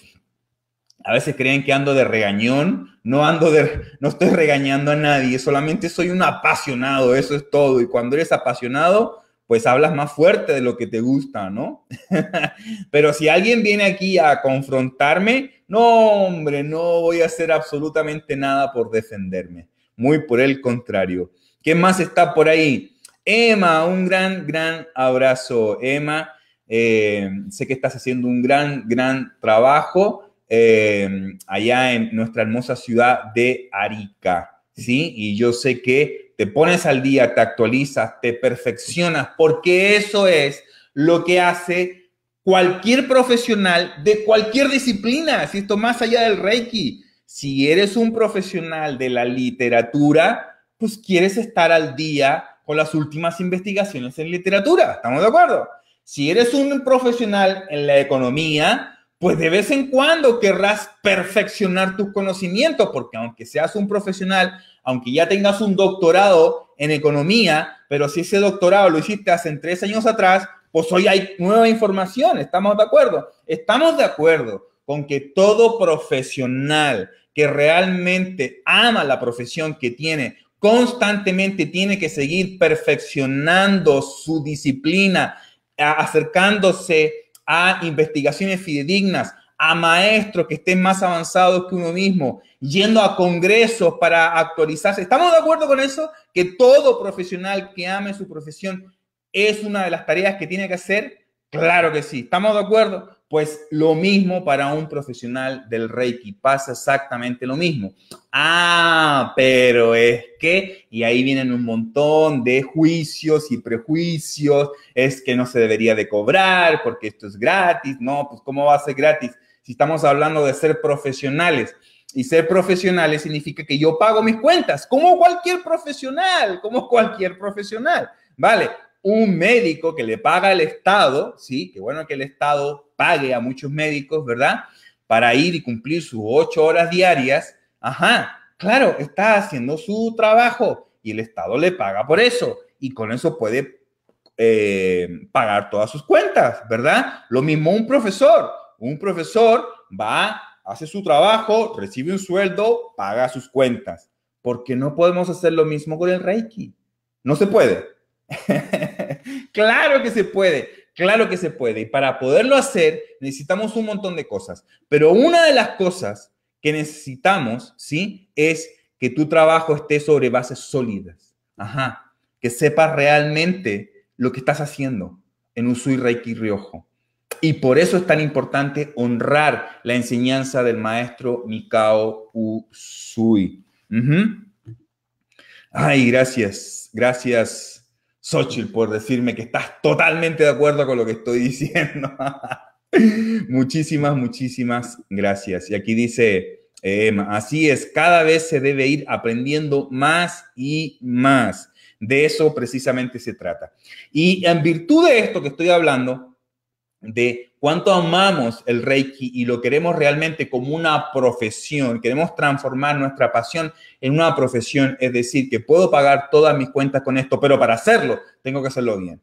a veces creen que ando de regañón, no ando de, no estoy regañando a nadie, solamente soy un apasionado, eso es todo. Y cuando eres apasionado, pues hablas más fuerte de lo que te gusta, ¿no? [laughs] Pero si alguien viene aquí a confrontarme, no, hombre, no voy a hacer absolutamente nada por defenderme. Muy por el contrario. ¿Qué más está por ahí? Emma, un gran, gran abrazo. Emma, eh, sé que estás haciendo un gran, gran trabajo eh, allá en nuestra hermosa ciudad de Arica, ¿sí? Y yo sé que te pones al día, te actualizas, te perfeccionas, porque eso es lo que hace cualquier profesional de cualquier disciplina, si esto más allá del Reiki. Si eres un profesional de la literatura, pues quieres estar al día con las últimas investigaciones en literatura, ¿estamos de acuerdo? Si eres un profesional en la economía, pues de vez en cuando querrás perfeccionar tus conocimientos, porque aunque seas un profesional, aunque ya tengas un doctorado en economía, pero si ese doctorado lo hiciste hace tres años atrás, pues hoy hay nueva información, ¿estamos de acuerdo? Estamos de acuerdo con que todo profesional que realmente ama la profesión que tiene, constantemente tiene que seguir perfeccionando su disciplina, acercándose a investigaciones fidedignas, a maestros que estén más avanzados que uno mismo, yendo a congresos para actualizarse. ¿Estamos de acuerdo con eso? Que todo profesional que ame su profesión es una de las tareas que tiene que hacer. Claro que sí. ¿Estamos de acuerdo? Pues lo mismo para un profesional del Reiki, pasa exactamente lo mismo. Ah, pero es que, y ahí vienen un montón de juicios y prejuicios, es que no se debería de cobrar porque esto es gratis, no, pues ¿cómo va a ser gratis? Si estamos hablando de ser profesionales. Y ser profesionales significa que yo pago mis cuentas, como cualquier profesional, como cualquier profesional. Vale, un médico que le paga el Estado, sí, que bueno que el Estado pague a muchos médicos, ¿verdad? Para ir y cumplir sus ocho horas diarias. Ajá, claro, está haciendo su trabajo y el Estado le paga por eso y con eso puede eh, pagar todas sus cuentas, ¿verdad? Lo mismo un profesor. Un profesor va, hace su trabajo, recibe un sueldo, paga sus cuentas. porque no podemos hacer lo mismo con el Reiki? No se puede. [laughs] claro que se puede. Claro que se puede. Y para poderlo hacer necesitamos un montón de cosas. Pero una de las cosas que necesitamos, ¿sí? Es que tu trabajo esté sobre bases sólidas. Ajá. Que sepas realmente lo que estás haciendo en un Sui Reiki Riojo. Y por eso es tan importante honrar la enseñanza del maestro Mikao Usui. Ay, gracias, gracias, Xochitl por decirme que estás totalmente de acuerdo con lo que estoy diciendo. [laughs] muchísimas, muchísimas gracias. Y aquí dice Emma, así es, cada vez se debe ir aprendiendo más y más. De eso precisamente se trata. Y en virtud de esto que estoy hablando, de cuánto amamos el Reiki y lo queremos realmente como una profesión, queremos transformar nuestra pasión en una profesión, es decir, que puedo pagar todas mis cuentas con esto, pero para hacerlo tengo que hacerlo bien.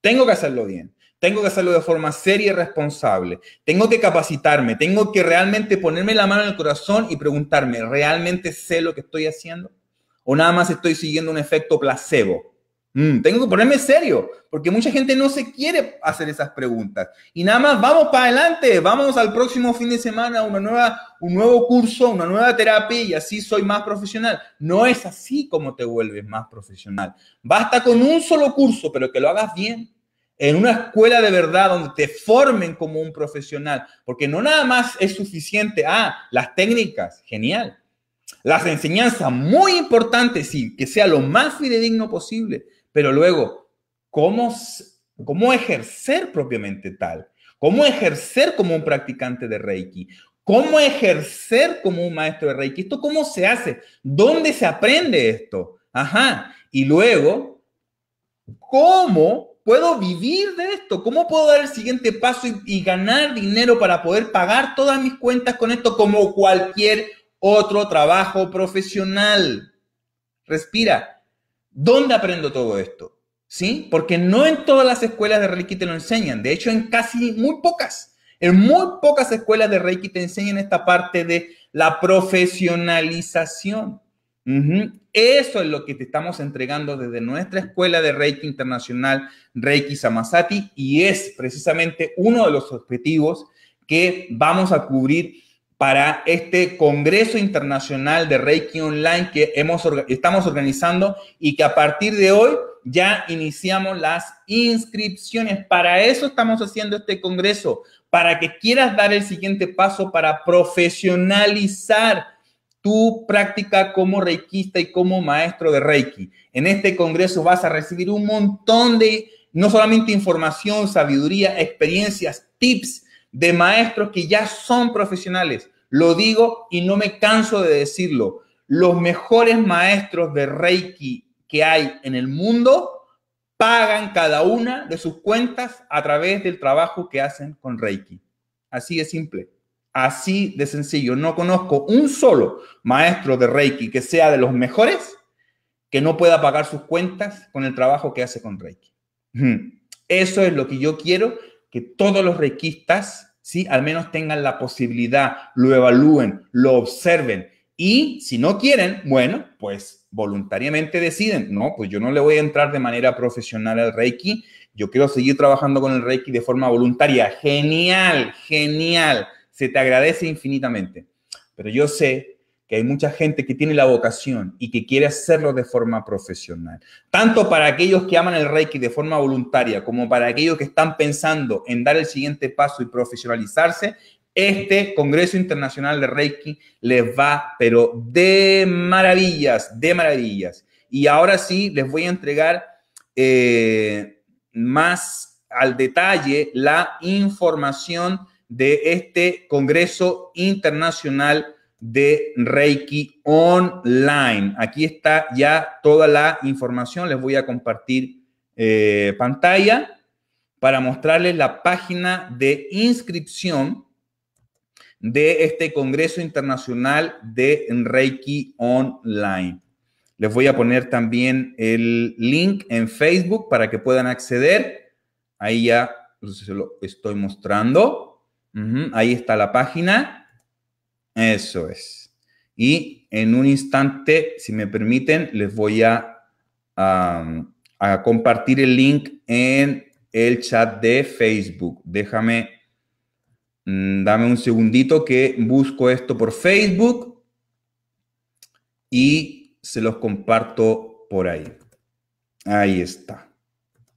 Tengo que hacerlo bien. Tengo que hacerlo de forma seria y responsable. Tengo que capacitarme. Tengo que realmente ponerme la mano en el corazón y preguntarme, ¿realmente sé lo que estoy haciendo? ¿O nada más estoy siguiendo un efecto placebo? Mm, tengo que ponerme serio, porque mucha gente no se quiere hacer esas preguntas. Y nada más, vamos para adelante, vamos al próximo fin de semana, una nueva, un nuevo curso, una nueva terapia y así soy más profesional. No es así como te vuelves más profesional. Basta con un solo curso, pero que lo hagas bien, en una escuela de verdad donde te formen como un profesional, porque no nada más es suficiente, ah, las técnicas, genial. Las enseñanzas, muy importantes, sí, que sea lo más fidedigno posible pero luego, ¿cómo, cómo ejercer propiamente tal? ¿Cómo ejercer como un practicante de Reiki? ¿Cómo ejercer como un maestro de Reiki? ¿Esto cómo se hace? ¿Dónde se aprende esto? Ajá. Y luego, ¿cómo puedo vivir de esto? ¿Cómo puedo dar el siguiente paso y, y, ganar dinero para poder pagar todas mis cuentas con esto como cualquier otro trabajo profesional? Respira. ¿Dónde aprendo todo esto? ¿Sí? Porque no en todas las escuelas de Reiki te lo enseñan. De hecho, en casi muy pocas. En muy pocas escuelas de Reiki te enseñan esta parte de la profesionalización. Eso es lo que te estamos entregando desde nuestra escuela de Reiki Internacional, Reiki Samasati, y es precisamente uno de los objetivos que vamos a cubrir para este Congreso Internacional de Reiki Online que estamos organizando y que a partir de hoy ya iniciamos las inscripciones. Para eso estamos haciendo este Congreso, para que quieras dar el siguiente paso para profesionalizar tu práctica como reikiista y como maestro de Reiki. En este Congreso vas a recibir un montón de, no solamente información, sabiduría, experiencias, tips, de maestros que ya son profesionales. Lo digo y no me canso de decirlo. Los mejores maestros de Reiki que hay en el mundo pagan cada una de sus cuentas a través del trabajo que hacen con Reiki. Así de simple, así de sencillo. No conozco un solo maestro de Reiki que sea de los mejores que no pueda pagar sus cuentas con el trabajo que hace con Reiki. Eso es lo que yo quiero que todos los reikistas ¿sí? Al menos tengan la posibilidad, lo evalúen, lo observen. Y si no quieren, bueno, pues voluntariamente deciden, no, pues yo no le voy a entrar de manera profesional al Reiki, yo quiero seguir trabajando con el Reiki de forma voluntaria. Genial, genial, se te agradece infinitamente. Pero yo sé que hay mucha gente que tiene la vocación y que quiere hacerlo de forma profesional. Tanto para aquellos que aman el Reiki de forma voluntaria como para aquellos que están pensando en dar el siguiente paso y profesionalizarse, este Congreso Internacional de Reiki les va, pero de maravillas, de maravillas. Y ahora sí, les voy a entregar eh, más al detalle la información de este Congreso Internacional de Reiki Online. Aquí está ya toda la información. Les voy a compartir eh, pantalla para mostrarles la página de inscripción de este Congreso Internacional de Reiki Online. Les voy a poner también el link en Facebook para que puedan acceder. Ahí ya se lo estoy mostrando. Ahí está la página. Eso es. Y en un instante, si me permiten, les voy a, a compartir el link en el chat de Facebook. Déjame, mm, dame un segundito que busco esto por Facebook y se los comparto por ahí. Ahí está.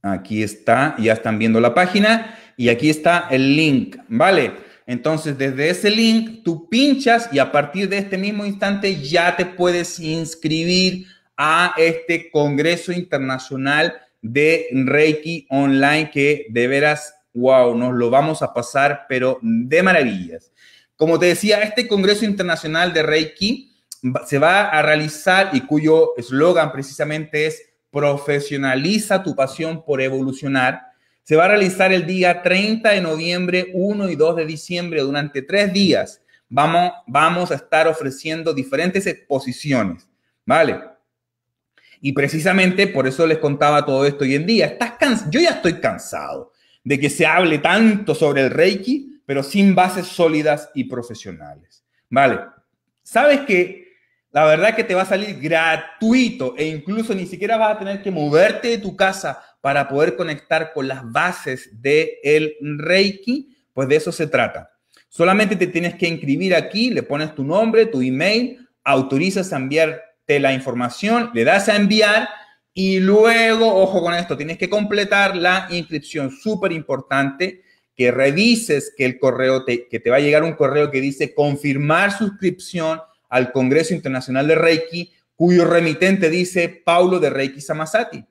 Aquí está, ya están viendo la página y aquí está el link, ¿vale? Entonces, desde ese link, tú pinchas y a partir de este mismo instante ya te puedes inscribir a este Congreso Internacional de Reiki Online que de veras, wow, nos lo vamos a pasar, pero de maravillas. Como te decía, este Congreso Internacional de Reiki se va a realizar y cuyo eslogan precisamente es profesionaliza tu pasión por evolucionar se va a realizar el día 30 de noviembre, 1 y 2 de diciembre. Durante tres días vamos, vamos a estar ofreciendo diferentes exposiciones, ¿vale? Y precisamente por eso les contaba todo esto hoy en día. Estás Yo ya estoy cansado de que se hable tanto sobre el Reiki, pero sin bases sólidas y profesionales. ¿Vale? Sabes que la verdad que te va a salir gratuito e incluso ni siquiera vas a tener que moverte de tu casa para poder conectar con las bases del el Reiki, pues de eso se trata. Solamente te tienes que inscribir aquí, le pones tu nombre, tu email, autorizas a enviarte la información, le das a enviar y luego, ojo con esto, tienes que completar la inscripción, súper importante, que revises que el correo, te, que te va a llegar un correo que dice confirmar suscripción al Congreso Internacional de Reiki, cuyo remitente dice Paulo de Reiki Samasati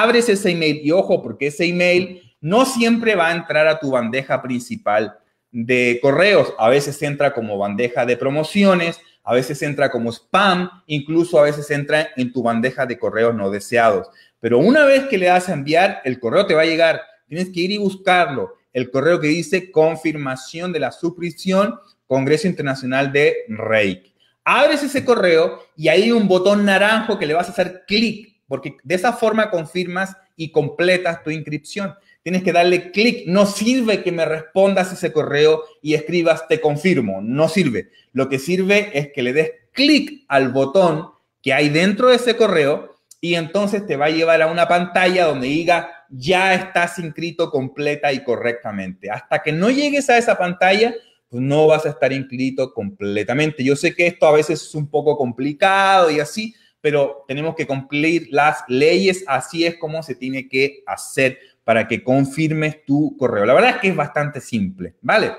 abres ese email y ojo, porque ese email no siempre va a entrar a tu bandeja principal de correos, a veces entra como bandeja de promociones, a veces entra como spam, incluso a veces entra en tu bandeja de correos no deseados. Pero una vez que le das a enviar, el correo te va a llegar, tienes que ir y buscarlo. El correo que dice confirmación de la suscripción Congreso Internacional de Reiki. Abres ese correo y hay un botón naranjo que le vas a hacer clic porque de esa forma confirmas y completas tu inscripción. Tienes que darle clic. No sirve que me respondas ese correo y escribas te confirmo. No sirve. Lo que sirve es que le des clic al botón que hay dentro de ese correo y entonces te va a llevar a una pantalla donde diga ya estás inscrito completa y correctamente. Hasta que no llegues a esa pantalla, pues no vas a estar inscrito completamente. Yo sé que esto a veces es un poco complicado y así, pero tenemos que cumplir las leyes, así es como se tiene que hacer para que confirmes tu correo. La verdad es que es bastante simple, ¿vale?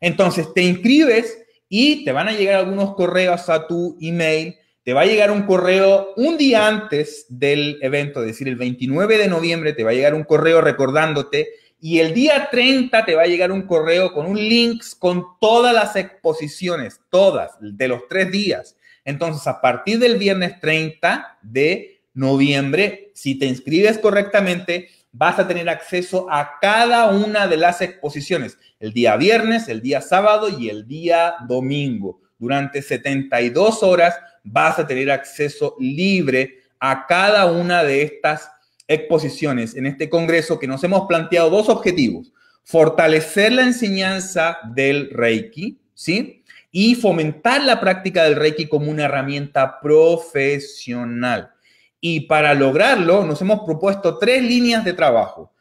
Entonces te inscribes y te van a llegar algunos correos a tu email. Te va a llegar un correo un día antes del evento, es decir, el 29 de noviembre te va a llegar un correo recordándote y el día 30 te va a llegar un correo con un links con todas las exposiciones, todas, de los tres días. Entonces, a partir del viernes 30 de noviembre, si te inscribes correctamente, vas a tener acceso a cada una de las exposiciones, el día viernes, el día sábado y el día domingo. Durante 72 horas vas a tener acceso libre a cada una de estas exposiciones en este Congreso que nos hemos planteado dos objetivos. Fortalecer la enseñanza del Reiki, ¿sí? y fomentar la práctica del Reiki como una herramienta profesional. Y para lograrlo nos hemos propuesto tres líneas de trabajo.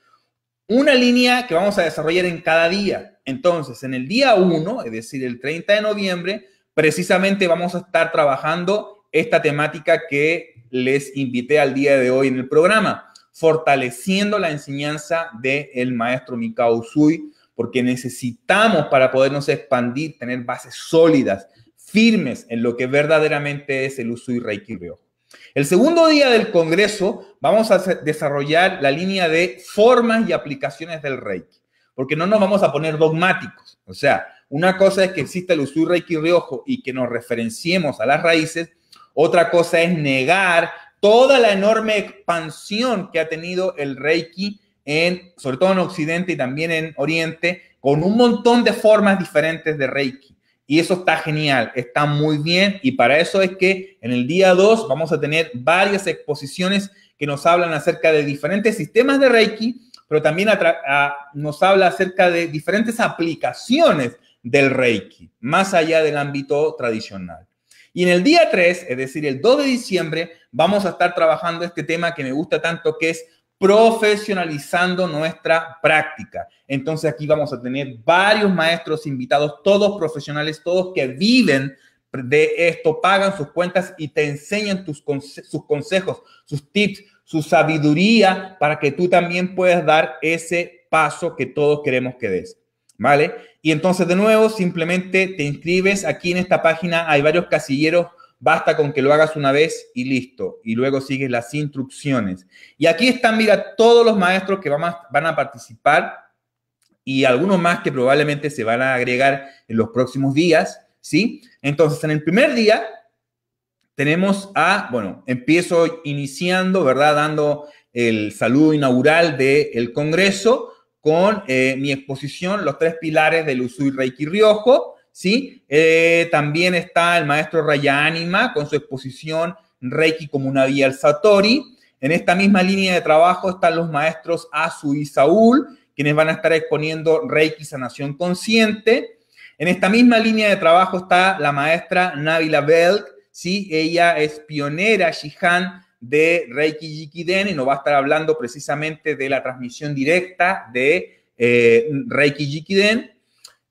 Una línea que vamos a desarrollar en cada día. Entonces, en el día 1, es decir, el 30 de noviembre, precisamente vamos a estar trabajando esta temática que les invité al día de hoy en el programa, fortaleciendo la enseñanza del maestro Mikao Usui porque necesitamos para podernos expandir, tener bases sólidas, firmes en lo que verdaderamente es el uso y Reiki Ryoho. El segundo día del Congreso vamos a desarrollar la línea de formas y aplicaciones del Reiki, porque no nos vamos a poner dogmáticos. O sea, una cosa es que exista el Usui Reiki Riojo y que nos referenciemos a las raíces, otra cosa es negar toda la enorme expansión que ha tenido el Reiki sobre todo en Occidente y también en Oriente, con un montón de formas diferentes de Reiki. Y eso está genial, está muy bien. Y para eso es que en el día 2 vamos a tener varias exposiciones que nos hablan acerca de diferentes sistemas de Reiki, pero también nos habla acerca de diferentes aplicaciones del Reiki, más allá del ámbito tradicional. Y en el día 3, es decir, el 2 de diciembre, vamos a estar trabajando este tema que me gusta tanto, que es profesionalizando nuestra práctica. Entonces aquí vamos a tener varios maestros invitados, todos profesionales, todos que viven de esto, pagan sus cuentas y te enseñan tus sus consejos, sus tips, su sabiduría para que tú también puedas dar ese paso que todos queremos que des. ¿Vale? Y entonces de nuevo, simplemente te inscribes aquí en esta página, hay varios casilleros Basta con que lo hagas una vez y listo. Y luego sigues las instrucciones. Y aquí están, mira, todos los maestros que van a, participar y algunos más que probablemente se van a agregar en los próximos días, ¿sí? Entonces, en el primer día tenemos a, bueno, empiezo iniciando, ¿verdad? Dando el saludo inaugural del el Congreso con eh, mi exposición, los tres pilares del Usui Reiki Riojo, ¿sí? Eh, también está el maestro Anima con su exposición Reiki como una vía al Satori. En esta misma línea de trabajo están los maestros Azu y Saúl, quienes van a estar exponiendo Reiki Sanación Consciente. En esta misma línea de trabajo está la maestra Nabila Belk, ¿sí? ella es pionera Shihan de Reiki Jikiden y nos va a estar hablando precisamente de la transmisión directa de eh, Reiki Jikiden.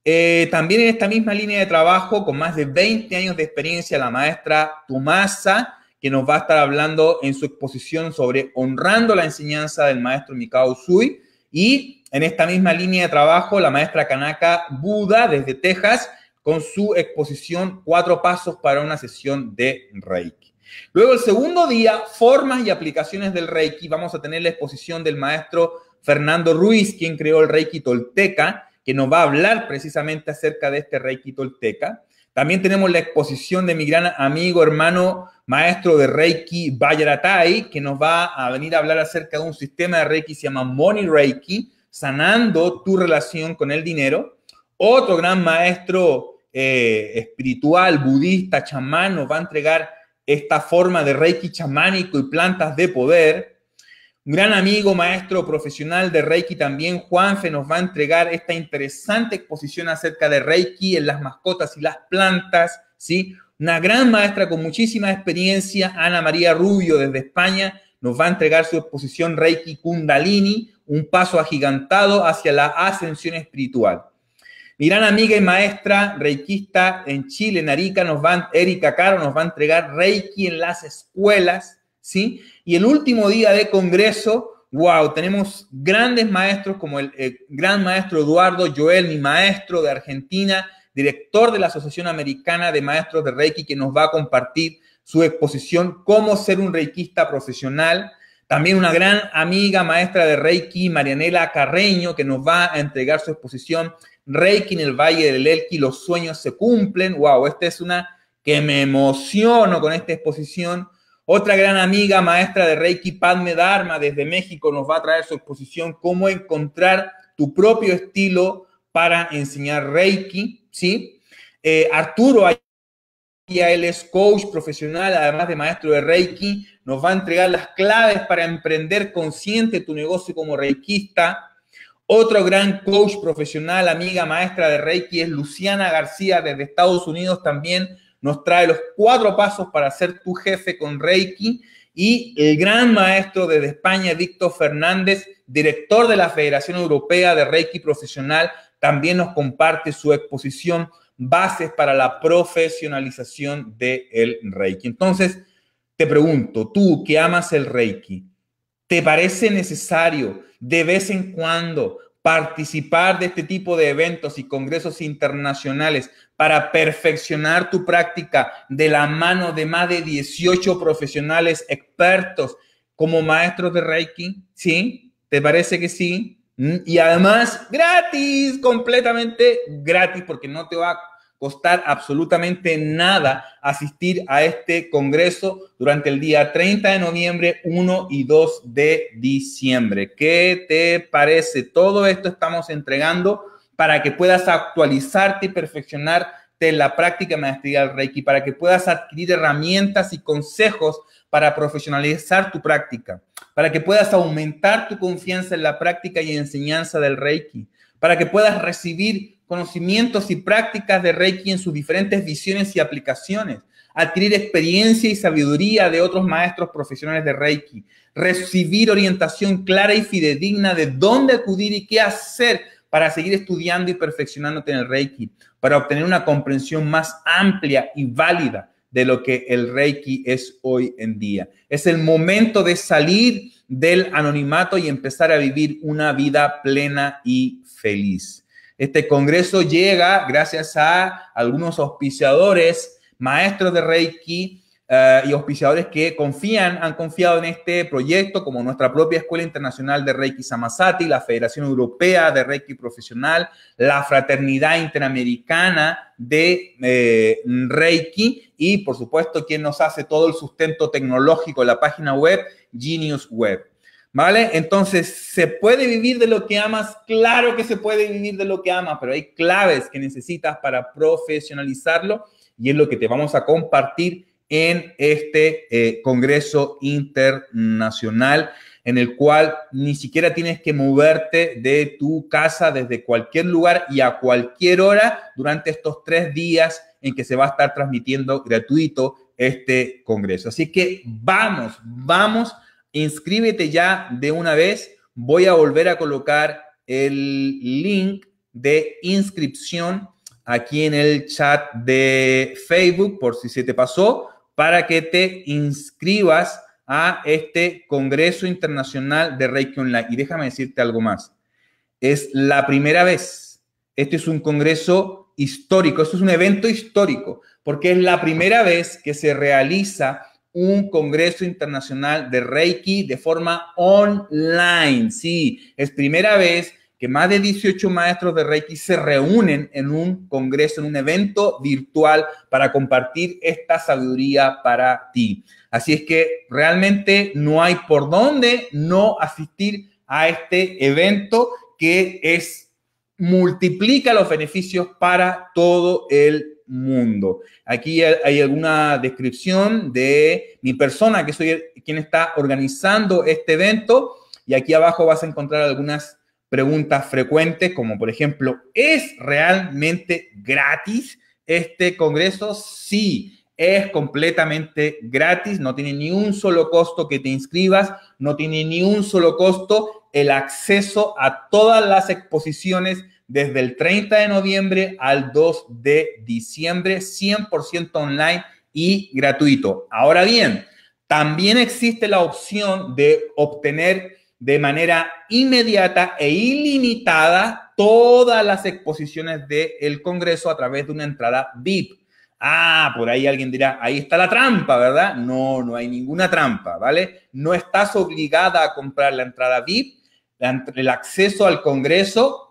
Eh, también en esta misma línea de trabajo, con más de 20 años de experiencia, la maestra Tumasa, que nos va a estar hablando en su exposición sobre honrando la enseñanza del maestro Mikao Sui. Y en esta misma línea de trabajo, la maestra Kanaka Buda desde Texas, con su exposición Cuatro Pasos para una sesión de Reiki. Luego, el segundo día, formas y aplicaciones del Reiki. Vamos a tener la exposición del maestro Fernando Ruiz, quien creó el Reiki Tolteca que nos va a hablar precisamente acerca de este Reiki Tolteca. También tenemos la exposición de mi gran amigo, hermano, maestro de Reiki Bayaratai, que nos va a venir a hablar acerca de un sistema de Reiki que se llama Money Reiki, sanando tu relación con el dinero. Otro gran maestro eh, espiritual, budista, chamán, nos va a entregar esta forma de Reiki chamánico y plantas de poder gran amigo, maestro profesional de Reiki también, Juanfe, nos va a entregar esta interesante exposición acerca de Reiki en las mascotas y las plantas, ¿sí? Una gran maestra con muchísima experiencia, Ana María Rubio desde España, nos va a entregar su exposición Reiki Kundalini, un paso agigantado hacia la ascensión espiritual. Mi gran amiga y maestra reikista en Chile, Narica, nos Erika Caro, nos va a entregar Reiki en las escuelas, ¿sí? Y el último día de Congreso, wow, tenemos grandes maestros como el, eh, gran maestro Eduardo Joel, mi maestro de Argentina, director de la Asociación Americana de Maestros de Reiki, que nos va a compartir su exposición, cómo ser un reikista profesional. También una gran amiga maestra de Reiki, Marianela Carreño, que nos va a entregar su exposición Reiki en el Valle del Elqui, los sueños se cumplen. Wow, esta es una que me emociono con esta exposición. Otra gran amiga, maestra de Reiki, Padme Dharma, desde México, nos va a traer su exposición Cómo encontrar tu propio estilo para enseñar Reiki, ¿sí? Eh, Arturo, él es coach profesional, además de maestro de Reiki, nos va a entregar las claves para emprender consciente tu negocio como reikista. Otro gran coach profesional, amiga maestra de Reiki, es Luciana García desde Estados Unidos también nos trae los cuatro pasos para ser tu jefe con Reiki y el gran maestro de España, Víctor Fernández, director de la Federación Europea de Reiki Profesional, también nos comparte su exposición Bases para la profesionalización del Reiki. Entonces, te pregunto, tú que amas el Reiki, ¿te parece necesario de vez en cuando participar de este tipo de eventos y congresos internacionales para perfeccionar tu práctica de la mano de más de 18 profesionales expertos como maestros de Reiki, ¿sí? ¿Te parece que sí? Mm, y además, gratis, completamente gratis, porque no te va a costar absolutamente nada asistir a este congreso durante el día 30 de noviembre, 1 y 2 de diciembre. ¿Qué te parece? Todo esto estamos entregando para que puedas actualizarte y perfeccionarte en la práctica maestría del Reiki, para que puedas adquirir herramientas y consejos para profesionalizar tu práctica, para que puedas aumentar tu confianza en la práctica y enseñanza del Reiki, para que puedas recibir conocimientos y prácticas de Reiki en sus diferentes visiones y aplicaciones, adquirir experiencia y sabiduría de otros maestros profesionales de Reiki, recibir orientación clara y fidedigna de dónde acudir y qué hacer para seguir estudiando y perfeccionándote en el Reiki, para obtener una comprensión más amplia y válida de lo que el Reiki es hoy en día. Es el momento de salir del anonimato y empezar a vivir una vida plena y feliz. Este congreso llega gracias a algunos auspiciadores, maestros de Reiki, eh, y auspiciadores que confían, han confiado en este proyecto, como nuestra propia Escuela Internacional de Reiki Samasati, la Federación Europea de Reiki Profesional, la Fraternidad Interamericana de eh, Reiki y, por supuesto, quien nos hace todo el sustento tecnológico, la página web Genius Web. ¿Vale? Entonces, ¿se puede vivir de lo que amas? Claro que se puede vivir de lo que amas, pero hay claves que necesitas para profesionalizarlo y es lo que te vamos a compartir en este eh, Congreso Internacional en el cual ni siquiera tienes que moverte de tu casa desde cualquier lugar y a cualquier hora durante estos tres días en que se va a estar transmitiendo gratuito este Congreso. Así que vamos, vamos, inscríbete ya de una vez. Voy a volver a colocar el link de inscripción aquí en el chat de Facebook por si se te pasó para que te inscribas a este Congreso Internacional de Reiki Online. Y déjame decirte algo más. Es la primera vez. Este es un congreso histórico, esto es un evento histórico, porque es la primera vez que se realiza un Congreso Internacional de Reiki de forma online. Sí, es primera vez que más de 18 maestros de Reiki se reúnen en un congreso, en un evento virtual para compartir esta sabiduría para ti. Así es que realmente no hay por dónde no asistir a este evento que es multiplica los beneficios para todo el mundo. Aquí hay alguna descripción de mi persona, que soy quien está organizando este evento, y aquí abajo vas a encontrar algunas preguntas frecuentes, como por ejemplo, ¿es realmente gratis este Congreso? Sí, es completamente gratis, no tiene ni un solo costo que te inscribas, no tiene ni un solo costo el acceso a todas las exposiciones desde el 30 de noviembre al 2 de diciembre, 100% online y gratuito. Ahora bien, también existe la opción de obtener de manera inmediata e ilimitada todas las exposiciones del Congreso a través de una entrada VIP. Ah, por ahí alguien dirá, ahí está la trampa, ¿verdad? No, no hay ninguna trampa, ¿vale? No estás obligada a comprar la entrada VIP, el acceso al Congreso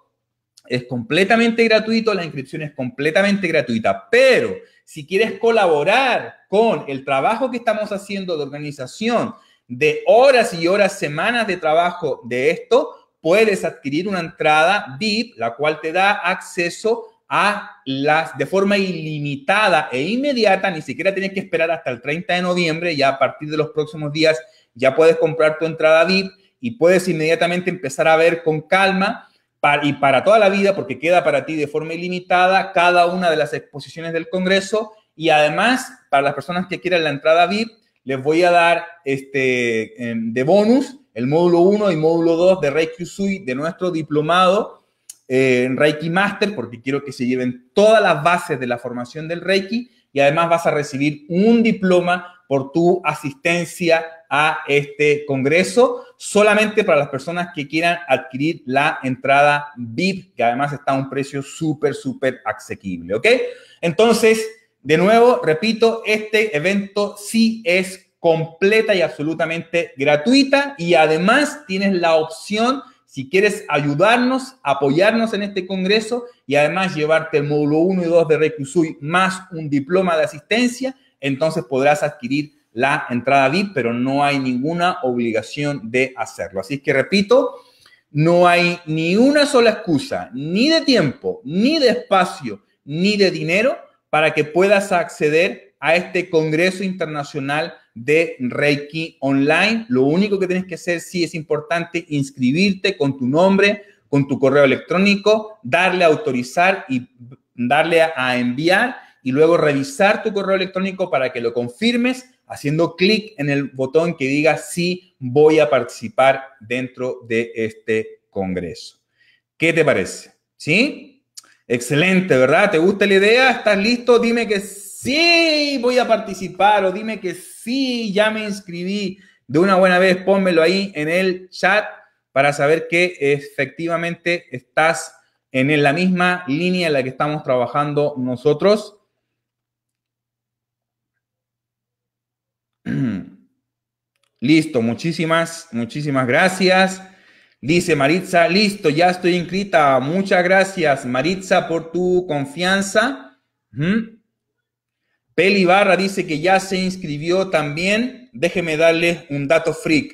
es completamente gratuito, la inscripción es completamente gratuita, pero si quieres colaborar con el trabajo que estamos haciendo de organización de horas y horas, semanas de trabajo de esto, puedes adquirir una entrada VIP, la cual te da acceso a las de forma ilimitada e inmediata, ni siquiera tienes que esperar hasta el 30 de noviembre, ya a partir de los próximos días ya puedes comprar tu entrada VIP y puedes inmediatamente empezar a ver con calma y para toda la vida, porque queda para ti de forma ilimitada cada una de las exposiciones del Congreso y además para las personas que quieran la entrada VIP, les voy a dar este, em, de bonus el módulo 1 y módulo 2 de Reiki Usui de nuestro diplomado eh, en Reiki Master, porque quiero que se lleven todas las bases de la formación del Reiki y además vas a recibir un diploma por tu asistencia a este congreso, solamente para las personas que quieran adquirir la entrada VIP, que además está a un precio súper, súper asequible, ¿ok? Entonces, de nuevo, repito, este evento sí es completa y absolutamente gratuita y además tienes la opción, si quieres ayudarnos, apoyarnos en este congreso y además llevarte el módulo 1 y 2 de Recusui más un diploma de asistencia, entonces podrás adquirir la entrada VIP, pero no hay ninguna obligación de hacerlo. Así que repito, no hay ni una sola excusa, ni de tiempo, ni de espacio, ni de dinero para que puedas acceder a este Congreso Internacional de Reiki Online. Lo único que tienes que hacer, sí es importante, inscribirte con tu nombre, con tu correo electrónico, darle a autorizar y darle a, enviar y luego revisar tu correo electrónico para que lo confirmes haciendo clic en el botón que diga sí voy a participar dentro de este Congreso. ¿Qué te parece? ¿Sí? Excelente, ¿verdad? ¿Te gusta la idea? ¿Estás listo? Dime que sí, voy a participar o dime que sí, ya me inscribí. De una buena vez, pónmelo ahí en el chat para saber que efectivamente estás en la misma línea en la que estamos trabajando nosotros. [clears throat] Listo, muchísimas, muchísimas gracias. Dice Maritza, listo, ya estoy inscrita. Muchas gracias, Maritza, por tu confianza. Peli Barra dice que ya se inscribió también. Déjeme darle un dato freak.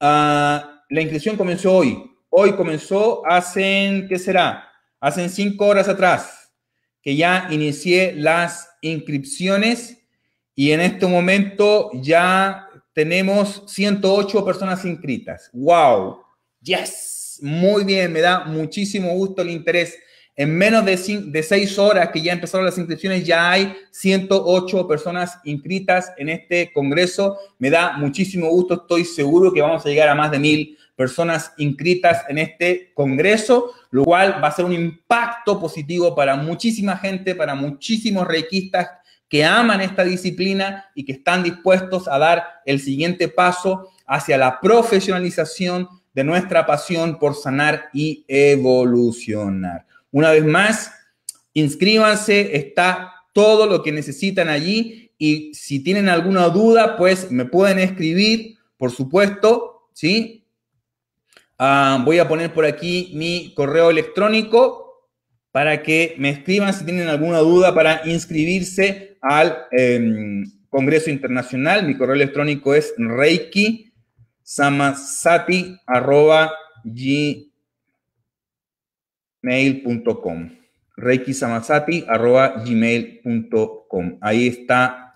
Ah, la inscripción comenzó hoy. Hoy comenzó hace, ¿qué será? Hace cinco horas atrás que ya inicié las inscripciones y en este momento ya tenemos 108 personas inscritas. ¡Wow! Yes, muy bien, me da muchísimo gusto el interés. En menos de, seis horas que ya empezaron las inscripciones, ya hay 108 personas inscritas en este congreso. Me da muchísimo gusto, estoy seguro que vamos a llegar a más de mil personas inscritas en este congreso, lo cual va a ser un impacto positivo para muchísima gente, para muchísimos reikistas que aman esta disciplina y que están dispuestos a dar el siguiente paso hacia la profesionalización de nuestra pasión por sanar y evolucionar. Una vez más, inscríbanse, está todo lo que necesitan allí y si tienen alguna duda, pues me pueden escribir, por supuesto, ¿sí? Ah, voy a poner por aquí mi correo electrónico para que me escriban si tienen alguna duda para inscribirse al em, Congreso Internacional. Mi correo electrónico es reiki samasati arroba Reiki Ahí está,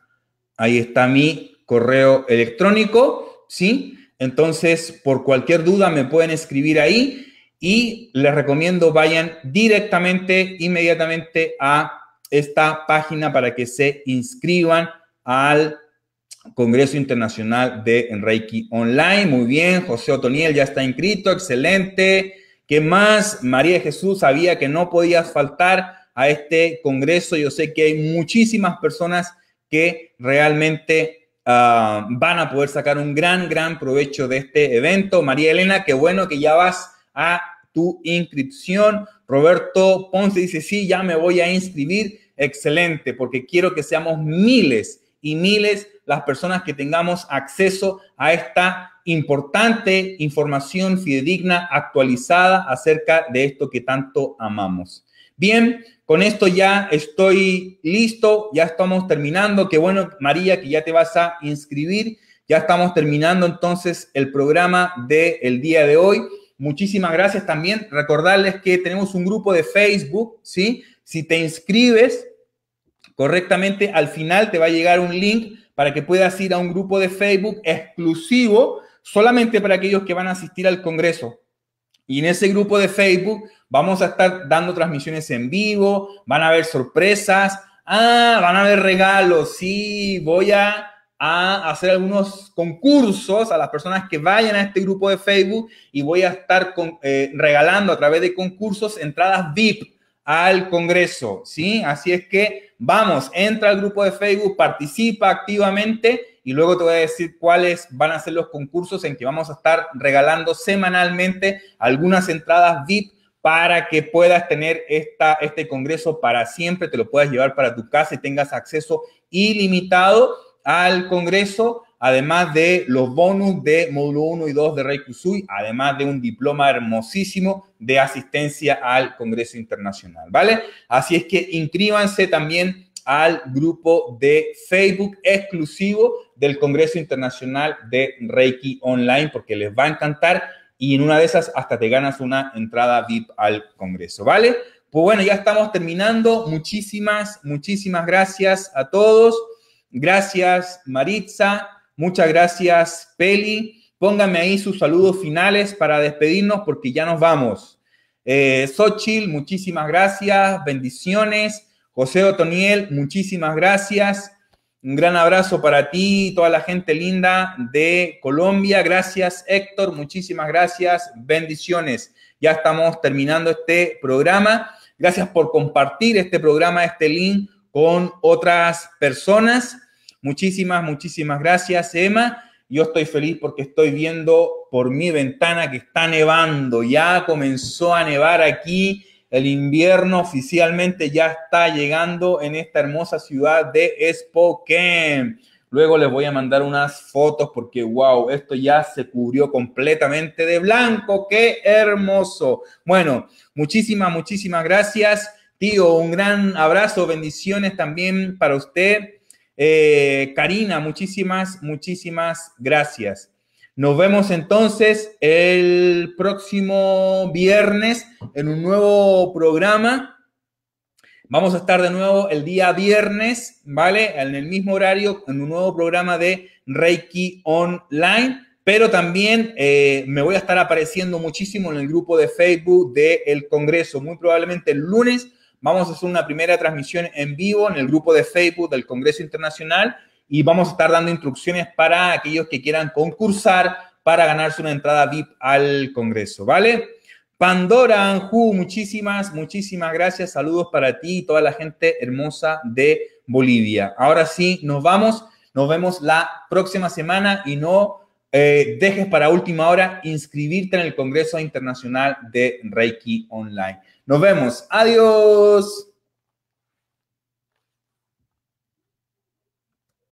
ahí está mi correo electrónico, ¿sí? Entonces, por cualquier duda me pueden escribir ahí y les recomiendo vayan directamente, inmediatamente a esta página para que se inscriban al Congreso Internacional de Reiki Online. Muy bien, José Otoniel ya está inscrito, excelente. ¿Qué más? María Jesús sabía que no podías faltar a este Congreso. Yo sé que hay muchísimas personas que realmente ah, van a poder sacar un gran, gran provecho de este evento. María Elena, qué bueno que ya vas a tu inscripción. Roberto Ponce dice, sí, ya me voy a inscribir. Excelente, porque quiero que seamos miles y miles las personas que tengamos acceso a esta importante información fidedigna actualizada acerca de esto que tanto amamos. Bien, con esto ya estoy listo, ya estamos terminando. Qué bueno, María, que ya te vas a inscribir. Ya estamos terminando entonces el programa del el día de hoy. Muchísimas gracias también. Recordarles que tenemos un grupo de Facebook, ¿sí? Si te inscribes, correctamente, al final te va a llegar un link para que puedas ir a un grupo de Facebook exclusivo solamente para aquellos que van a asistir al Congreso. Y en ese grupo de Facebook vamos a estar dando transmisiones en vivo, van a haber sorpresas, ah, van a haber regalos, sí, voy a, hacer algunos concursos a las personas que vayan a este grupo de Facebook y voy a estar eh, regalando a través de concursos entradas VIP al Congreso, ¿sí? Así es que vamos, entra al grupo de Facebook, participa activamente y luego te voy a decir cuáles van a ser los concursos en que vamos a estar regalando semanalmente algunas entradas VIP para que puedas tener esta, este Congreso para siempre, te lo puedas llevar para tu casa y tengas acceso ilimitado al Congreso además de los bonus de módulo 1 y 2 de Reiki Kusui, además de un diploma hermosísimo de asistencia al Congreso Internacional, ¿vale? Así es que inscríbanse también al grupo de Facebook exclusivo del Congreso Internacional de Reiki Online, porque les va a encantar y en una de esas hasta te ganas una entrada VIP al Congreso, ¿vale? Pues bueno, ya estamos terminando. Muchísimas, muchísimas gracias a todos. Gracias, Maritza. Muchas gracias, Peli. Póngame ahí sus saludos finales para despedirnos porque ya nos vamos. Eh, muchísimas gracias. Bendiciones. José Otoniel, muchísimas gracias. Un gran abrazo para ti y toda la gente linda de Colombia. Gracias, Héctor. Muchísimas gracias. Bendiciones. Ya estamos terminando este programa. Gracias por compartir este programa, este link con otras personas. Muchísimas, muchísimas gracias, Emma. Yo estoy feliz porque estoy viendo por mi ventana que está nevando. Ya comenzó a nevar aquí. El invierno oficialmente ya está llegando en esta hermosa ciudad de Spokane. Luego les voy a mandar unas fotos porque, wow, esto ya se cubrió completamente de blanco. ¡Qué hermoso! Bueno, muchísimas, muchísimas gracias. Tío, un gran abrazo, bendiciones también para usted. Eh, Karina, muchísimas, muchísimas gracias. Nos vemos entonces el próximo viernes en un nuevo programa. Vamos a estar de nuevo el día viernes, ¿vale? En el mismo horario, en un nuevo programa de Reiki Online. Pero también eh, me voy a estar apareciendo muchísimo en el grupo de Facebook del Congreso. Muy probablemente el lunes Vamos a hacer una primera transmisión en vivo en el grupo de Facebook del Congreso Internacional y vamos a estar dando instrucciones para aquellos que quieran concursar para ganarse una entrada VIP al Congreso, ¿vale? Pandora Anju, muchísimas, muchísimas gracias. Saludos para ti y toda la gente hermosa de Bolivia. Ahora sí, nos vamos. Nos vemos la próxima semana y no eh, dejes para última hora inscribirte en el Congreso Internacional de Reiki Online. Nos vemos. Adiós.